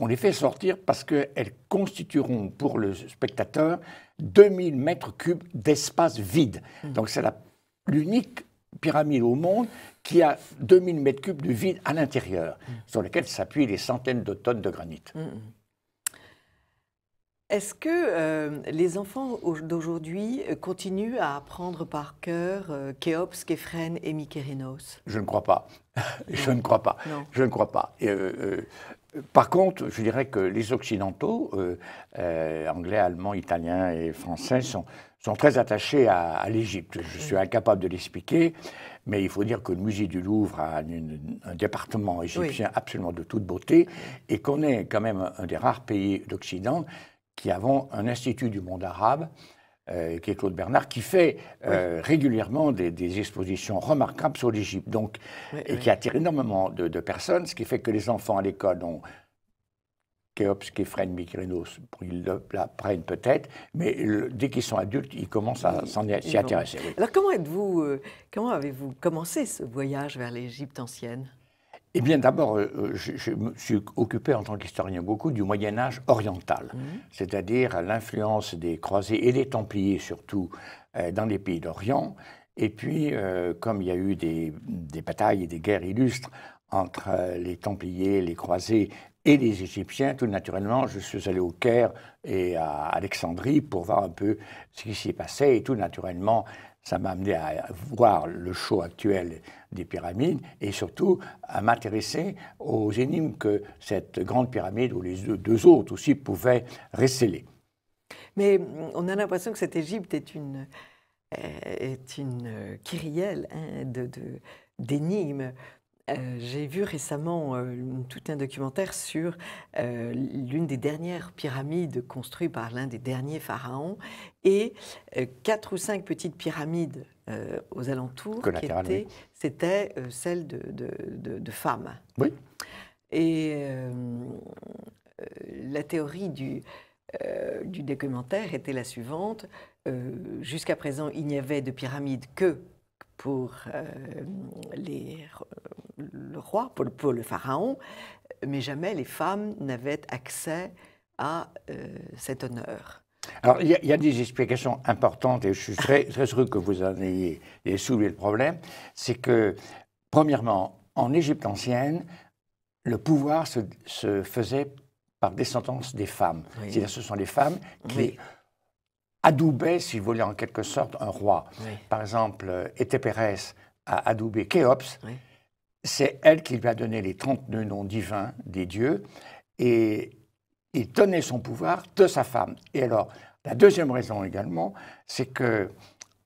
on les fait sortir parce qu'elles constitueront pour le spectateur 2000 mètres cubes d'espace vide. Mm. Donc c'est l'unique pyramide au monde qui a 2000 mètres cubes de vide à l'intérieur, mm. sur lequel s'appuient les centaines de tonnes de granit. Mm, Est-ce que euh, les enfants d'aujourd'hui euh, continuent à apprendre par cœur euh, Khéops, Képhren et Mykérinos Je ne crois pas. Je ne crois pas. Je ne crois pas. Par contre, je dirais que les Occidentaux, euh, euh, Anglais, Allemands, Italiens et Français, sont, très attachés à, l'Égypte. Je suis incapable de l'expliquer, mais il faut dire que le musée du Louvre a un département égyptien absolument de toute beauté et qu'on est quand même un des rares pays d'Occident qui avons un institut du monde arabe euh, qui est Claude Bernard, qui fait euh, régulièrement des, expositions remarquables sur l'Égypte, donc et qui attire énormément de, personnes, ce qui fait que les enfants à l'école ont Kéops, Képhren, Mikrinos, ils l'apprennent peut-être, mais dès qu'ils sont adultes, ils commencent à s'y intéresser. Alors comment êtes-vous, euh, comment avez-vous commencé ce voyage vers l'Égypte ancienne eh bien, d'abord, euh, euh, je, me suis occupé en tant qu'historien beaucoup du Moyen Âge oriental, mhm. c'est-à-dire l'influence des croisés et des templiers surtout euh, dans les pays d'Orient. Et puis, comme il y a eu des, des, batailles et des guerres illustres entre les templiers, les croisés et les Égyptiens, tout naturellement, je suis allé au Caire et à Alexandrie pour voir un peu ce qui s'y passait. Et tout naturellement, ça m'a amené à voir le show actuel des pyramides et surtout à m'intéresser aux énigmes que cette grande pyramide ou les deux autres aussi pouvaient réceller. Mais mm, on a l'impression que cette Égypte est une, euh, est une euh, kyrielle hein, de d'énigmes. Euh, j'ai vu récemment euh, tout un documentaire sur euh, l'une des dernières pyramides construites par l'un des derniers pharaons et quatre ou cinq petites pyramides aux alentours qui étaient, c'était celle de, femmes. Oui. Et la théorie du, du documentaire était la suivante. Jusqu'à présent, il n'y avait de pyramide que pour euh, les, le roi, pour, le pharaon, mais jamais les femmes n'avaient accès à euh, cet honneur. Alors, il y, a des explications importantes, et je suis très, très heureux que vous en ayez, soulevé le problème. C'est que, premièrement, en Égypte ancienne, le pouvoir se, faisait par descendance des femmes. C'est-à-dire, ce sont les femmes qui adoubait, s'il voulait en quelque sorte, un roi. Par exemple, euh, Étépérès a adoubé Khéops. C'est elle qui lui a donné les 32 noms divins des dieux et il tenait son pouvoir de sa femme. Et alors, la deuxième raison également, c'est que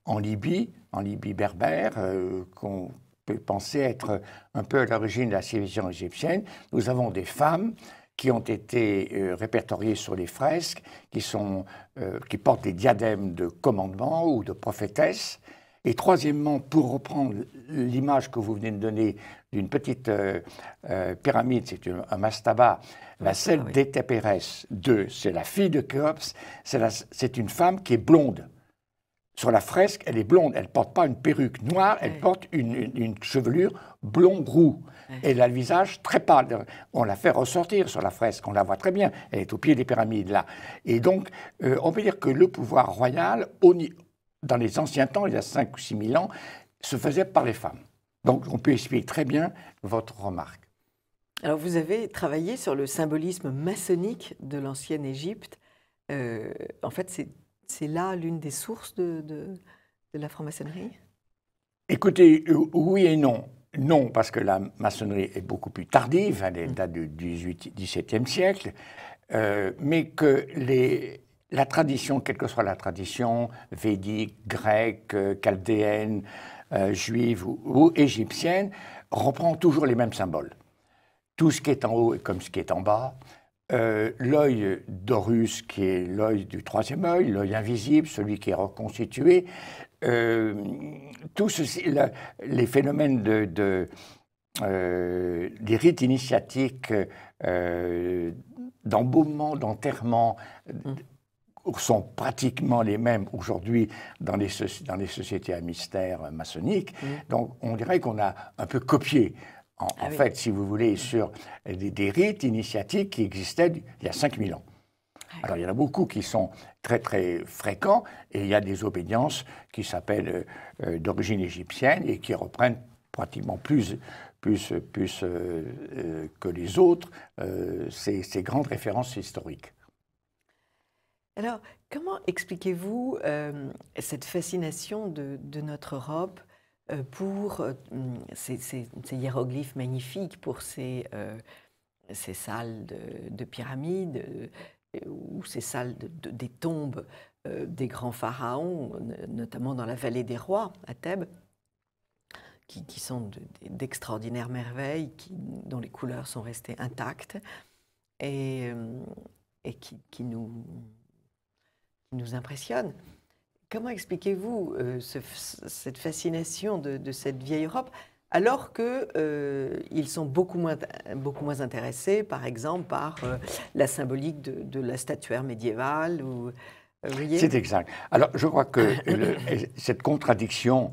en Libye, en Libye berbère, euh, qu'on peut penser être un peu à l'origine de la civilisation égyptienne, nous avons des femmes qui ont été euh, répertoriés sur les fresques, qui, sont, euh, qui portent des diadèmes de commandement ou de prophétesse. Et troisièmement, pour reprendre l'image que vous venez de donner d'une petite euh, pyramide, c'est un, mastaba, la celle ah oui. II, 2, c'est la fille de Khéops, c'est une femme qui est blonde. Sur la fresque, elle est blonde. Elle porte pas une perruque noire, elle porte une, chevelure blond roux. Elle a le visage très pâle. On la fait ressortir sur la fresque, on la voit très bien. Elle est au pied des pyramides, là. Et donc, euh, on peut dire que le pouvoir royal, dans les anciens temps, il y a 5 ou 6 000 ans, se faisait par les femmes. Donc, on peut expliquer très bien votre remarque. Alors, vous avez travaillé sur le symbolisme maçonnique de l'ancienne Égypte. Euh, en fait, c'est c'est là l'une des sources de, la franc-maçonnerie Écoutez, euh, oui et non. Non, parce que la maçonnerie est beaucoup plus tardive, elle mm. date du XVIIe siècle, euh, mais que la tradition, quelle que soit la tradition, védique, grecque, euh, chaldéenne, juive ou, ou, égyptienne, reprend toujours les mêmes symboles. Tout ce qui est en haut est comme ce qui est en bas, euh, l'œil d'Horus, qui est l'œil du troisième œil, l'œil invisible, celui qui est reconstitué, euh, les phénomènes de, euh, des rites initiatiques, euh, d'embaumement, d'enterrement, mm. sont pratiquement les mêmes aujourd'hui dans les, dans les sociétés à mystère maçonnique, mm. Donc on dirait qu'on a un peu copié en, ah fait, si vous voulez, sur des, rites initiatiques qui existaient il y a 5000 ans. Alors il y en a beaucoup qui sont très très fréquents et il y a des obédiences qui s'appellent euh, euh, d'origine égyptienne et qui reprennent pratiquement plus, plus, plus euh, que les autres ces, grandes références historiques. Alors comment expliquez-vous cette fascination de, notre Europe euh, pour euh, mm, ces, hiéroglyphes magnifiques, pour ces, euh, salles de, pyramides ou ces salles des tombes des grands pharaons, notamment dans la vallée des rois à Thèbes, qui, sont d'extraordinaires merveilles, dont les couleurs sont restées intactes et, qui nous impressionnent. Comment expliquez-vous euh, cette fascination de, cette vieille Europe alors qu'ils euh, sont beaucoup moins, beaucoup moins intéressés, par exemple, par euh, la symbolique de, la statuaire médiévale ou, C'est exact. Alors, je crois que cette contradiction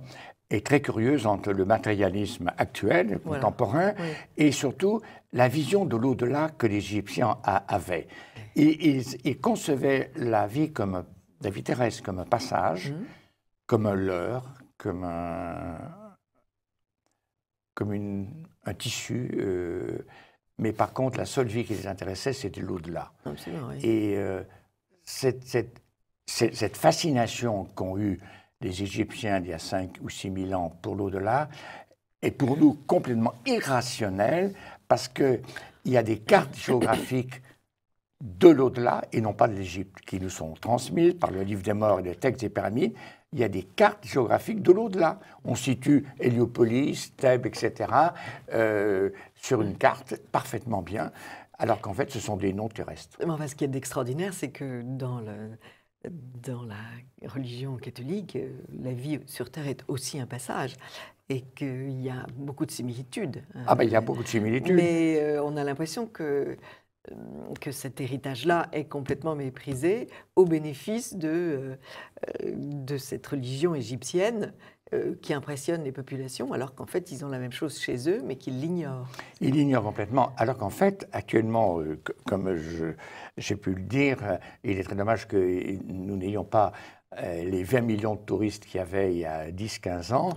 est très curieuse entre le matérialisme actuel, contemporain, et surtout la vision de l'au-delà que l'Égyptien avait. Il concevait ils, concevaient la vie comme la terrestre, comme un passage, mm-hmm. comme un leurre, comme un, comme un tissu. Euh, mais par contre, la seule vie qui les intéressait, c'était l'au-delà. Et euh, cette, fascination qu'ont eue les Égyptiens il y a 5 ou 6 000 ans pour l'au-delà est pour nous complètement irrationnelle parce qu'il y a des cartes géographiques de l'au-delà et non pas de l'Égypte, qui nous sont transmises par le livre des morts et les textes des pyramides. Il y a des cartes géographiques de l'au-delà. On situe Héliopolis, Thèbes, etc., euh, sur une carte parfaitement bien, alors qu'en fait, ce sont des noms terrestres. ce qui est d'extraordinaire, c'est que dans, la religion catholique, euh, la vie sur Terre est aussi un passage et qu'il y a beaucoup de similitudes. Hein. Ah ben il y a beaucoup de similitudes. Mais euh, on a l'impression que euh, que cet héritage-là est complètement méprisé au bénéfice de, euh, de cette religion égyptienne euh, qui impressionne les populations, alors qu'en fait, ils ont la même chose chez eux, mais qu'ils l'ignorent. Ils l'ignorent complètement, alors qu'en fait, actuellement, comme j'ai pu le dire, il est très dommage que nous n'ayons pas les 20 millions de touristes qu'il y avait il y a 10-15 ans.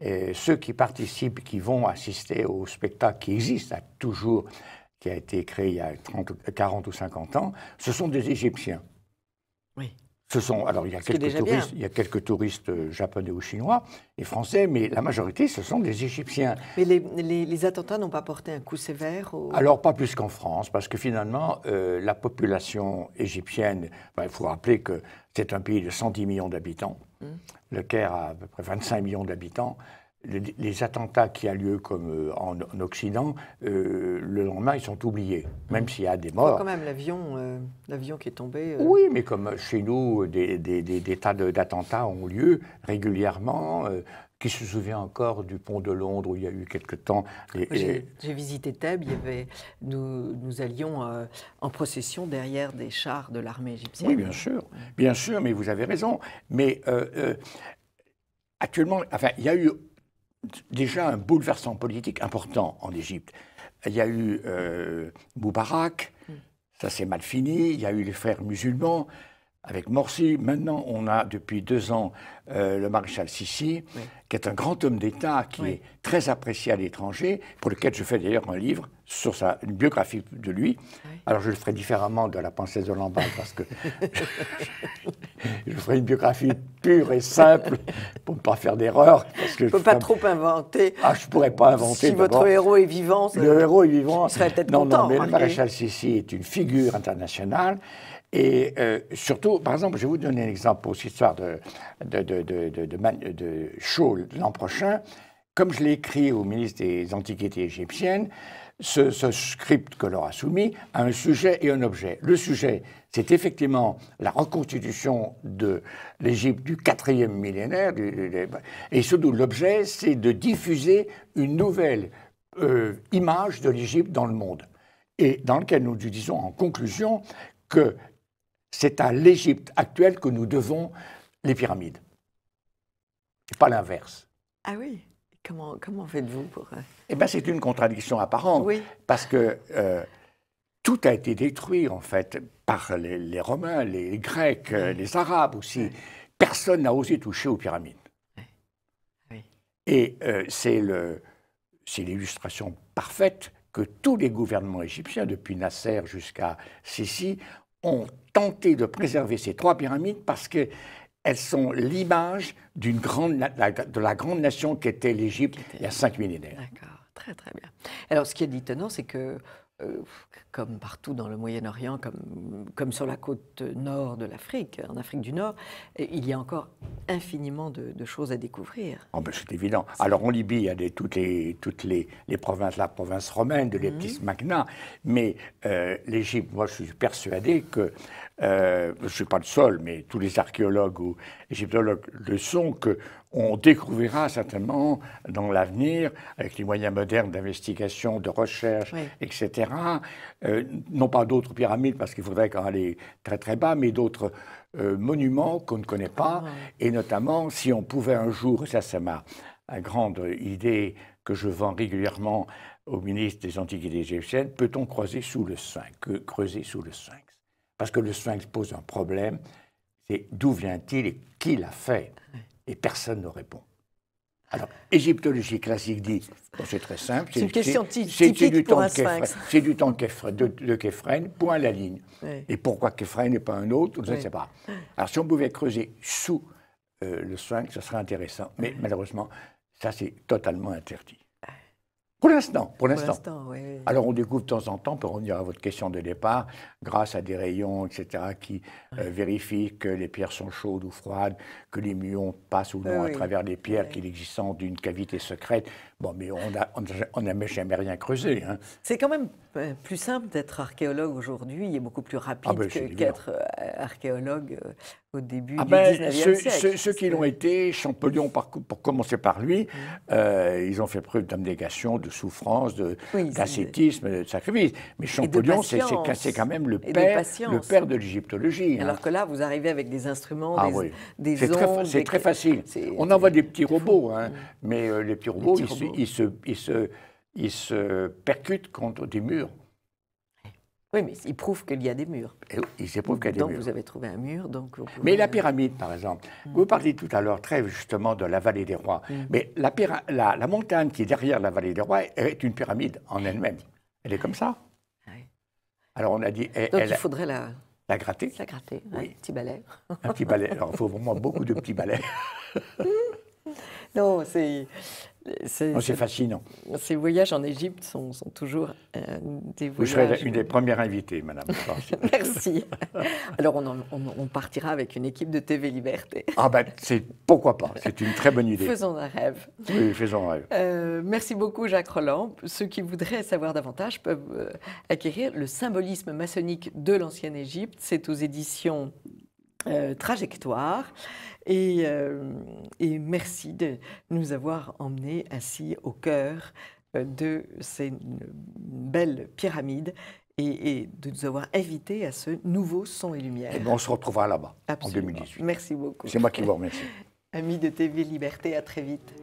Et ceux qui participent, qui vont assister au spectacle qui existe, a toujours qui a été créé il y a 30, 40 ou 50 ans, ce sont des Égyptiens. Oui. Ce sont, alors il y, a quelques touristes, il y a quelques touristes euh, japonais ou chinois et français, mais la majorité, ce sont des Égyptiens. Mais les, attentats n'ont pas porté un coup sévère Alors pas plus qu'en France, parce que finalement, euh, la population égyptienne, ben, il faut rappeler que c'est un pays de 110 millions d'habitants, hum. le Caire a à peu près 25 millions d'habitants, les, attentats qui a lieu comme euh, en, Occident, euh, le lendemain, ils sont oubliés, même s'il y a des morts. quand même l'avion, euh, l'avion qui est tombé. Oui, mais comme chez nous, des, tas d'attentats ont lieu régulièrement qui se souvient encore du pont de Londres où il y a eu quelque temps. J'ai visité Thèbes, il y avait, nous, nous allions en procession derrière des chars de l'armée égyptienne. Oui, bien sûr, bien sûr, mais vous avez raison. Mais actuellement, enfin, il y a eu déjà un bouleversement politique important en Égypte. Il y a eu Boubarak, euh, Moubarak, mm. ça s'est mal fini, il y a eu les frères musulmans, avec Morsi. Maintenant, on a depuis deux ans euh, le maréchal Sissi, qui est un grand homme d'État, qui est très apprécié à l'étranger, pour lequel je fais d'ailleurs un livre sur sa, une biographie de lui. Alors je le ferai différemment de la pensée de Lamballe, parce que je, ferai une biographie pure et simple, pour ne pas faire d'erreur. Je ne peux pas trop inventer. Ah, je ne pourrais pas inventer. Si votre héros est vivant, le héros est vivant. serait peut-être Non, content, non, mais le maréchal Sissi est une figure internationale. Et euh, surtout, par exemple, je vais vous donner un exemple pour cette histoire de, de, de, de, de l'an prochain. Comme je l'ai écrit au ministre des Antiquités égyptiennes, ce, script que l'on a soumis a un sujet et un objet. Le sujet, c'est effectivement la reconstitution de l'Égypte du quatrième millénaire, et surtout l'objet, c'est de diffuser une nouvelle euh, image de l'Égypte dans le monde. Et dans lequel nous disons en conclusion que c'est à l'Égypte actuelle que nous devons les pyramides, pas l'inverse. Ah oui Comment, faites-vous pour... Euh, eh bien, c'est une contradiction apparente, parce que euh, tout a été détruit, en fait, par les, Romains, les Grecs, euh, les Arabes aussi. Personne n'a osé toucher aux pyramides. Et c'est l'illustration parfaite que tous les gouvernements égyptiens, depuis Nasser jusqu'à Sisi, ont tenté de préserver ces trois pyramides parce que elles sont l'image d'une grande, de la grande nation qu'était l'Égypte il y a cinq millénaires. D'accord, très très bien. Alors ce qui est étonnant, c'est que euh, comme partout dans le Moyen-Orient, comme, comme sur la côte nord de l'Afrique, en Afrique du Nord, euh, il y a encore infiniment de, choses à découvrir. Oh c'est évident. Alors en Libye, il y a des, toutes, les, toutes les, les, provinces, la province romaine, de mhm. Leptis Magna, mais euh, l'Égypte, moi je suis persuadé que euh, je ne suis pas le seul, mais tous les archéologues ou égyptologues le sont, qu'on découvrira certainement dans l'avenir, avec les moyens modernes d'investigation, de recherche, etc., euh, non pas d'autres pyramides, parce qu'il faudrait quand aller très très bas, mais d'autres euh, monuments qu'on ne connaît pas, ah et notamment si on pouvait un jour, et ça c'est ma grande idée que je vends régulièrement au ministre des Antiquités égyptiennes, peut-on creuser sous le creuser sous le 5 parce que le sphinx pose un problème, c'est d'où vient-il et qui l'a fait Et personne ne répond. Alors, égyptologie classique dit, c'est très simple, c'est une question du temps de, de point la ligne. Et pourquoi Képhren et pas un autre, je ne sais pas. Alors, si on pouvait creuser sous euh, le sphinx, ce serait intéressant. Mais malheureusement, ça, c'est totalement interdit. Pour l'instant, pour l'instant. Alors on découvre de temps en temps, pour revenir à votre question de départ, grâce à des rayons, etc., qui euh, vérifient que les pierres sont chaudes ou froides, que les muons passent ou non à travers les pierres, qu'il existe d'une cavité secrète. Bon, mais on n'a jamais rien creusé. Hein. C'est quand même euh, plus simple d'être archéologue aujourd'hui il est beaucoup plus ah, rapide ben, qu'être euh, archéologue au début ah ben, ceux, qui l'ont été, Champollion, pour commencer par lui, euh, ils ont fait preuve d'abnégation, de souffrance, d'ascétisme, de, de... sacrifice. Mais Champollion, c'est quand même le père, le père de l'égyptologie. Hein. Alors que là, vous arrivez avec des instruments, ah des, oui. C'est très, facile. On envoie des petits robots, hein, mais euh, les petits robots, Se, ils, se, ils, se, ils se percutent contre des murs. Oui, mais il prouve qu'il y a des murs. Eh il se qu'il y a des murs. Donc vous avez trouvé un mur. Donc mais la pyramide, par exemple. Hmm. Vous parliez tout à l'heure très justement de la vallée des rois. Hmm. Mais la, montagne qui est derrière la vallée des rois est une pyramide en elle-même. Elle est comme ça. Oui. Alors on a dit. Eh, donc il faudrait la. La gratter La gratter, un petit balai. Un petit balai. Alors il faut vraiment beaucoup de petits balais. non, c'est. Oh, c'est fascinant. Ces voyages en Égypte sont, toujours euh, des voyages. Vous serez une des premières invitées, madame. Merci. Alors, on, partira avec une équipe de TV Liberté. ah, ben, c'est pourquoi pas. C'est une très bonne idée. Faisons un rêve. Oui, faisons un rêve. Euh, merci beaucoup, Jacques Roland. Ceux qui voudraient savoir davantage peuvent euh, acquérir le symbolisme maçonnique de l'ancienne Égypte. C'est aux éditions euh, trajectoire. Et, euh, et merci de nous avoir emmenés ainsi au cœur euh, de ces belles pyramides et, de nous avoir invités à ce nouveau son et lumière. Eh ben, on se retrouvera là-bas en 2018. Merci beaucoup. C'est moi qui vous remercie. Amis de TV Liberté, à très vite.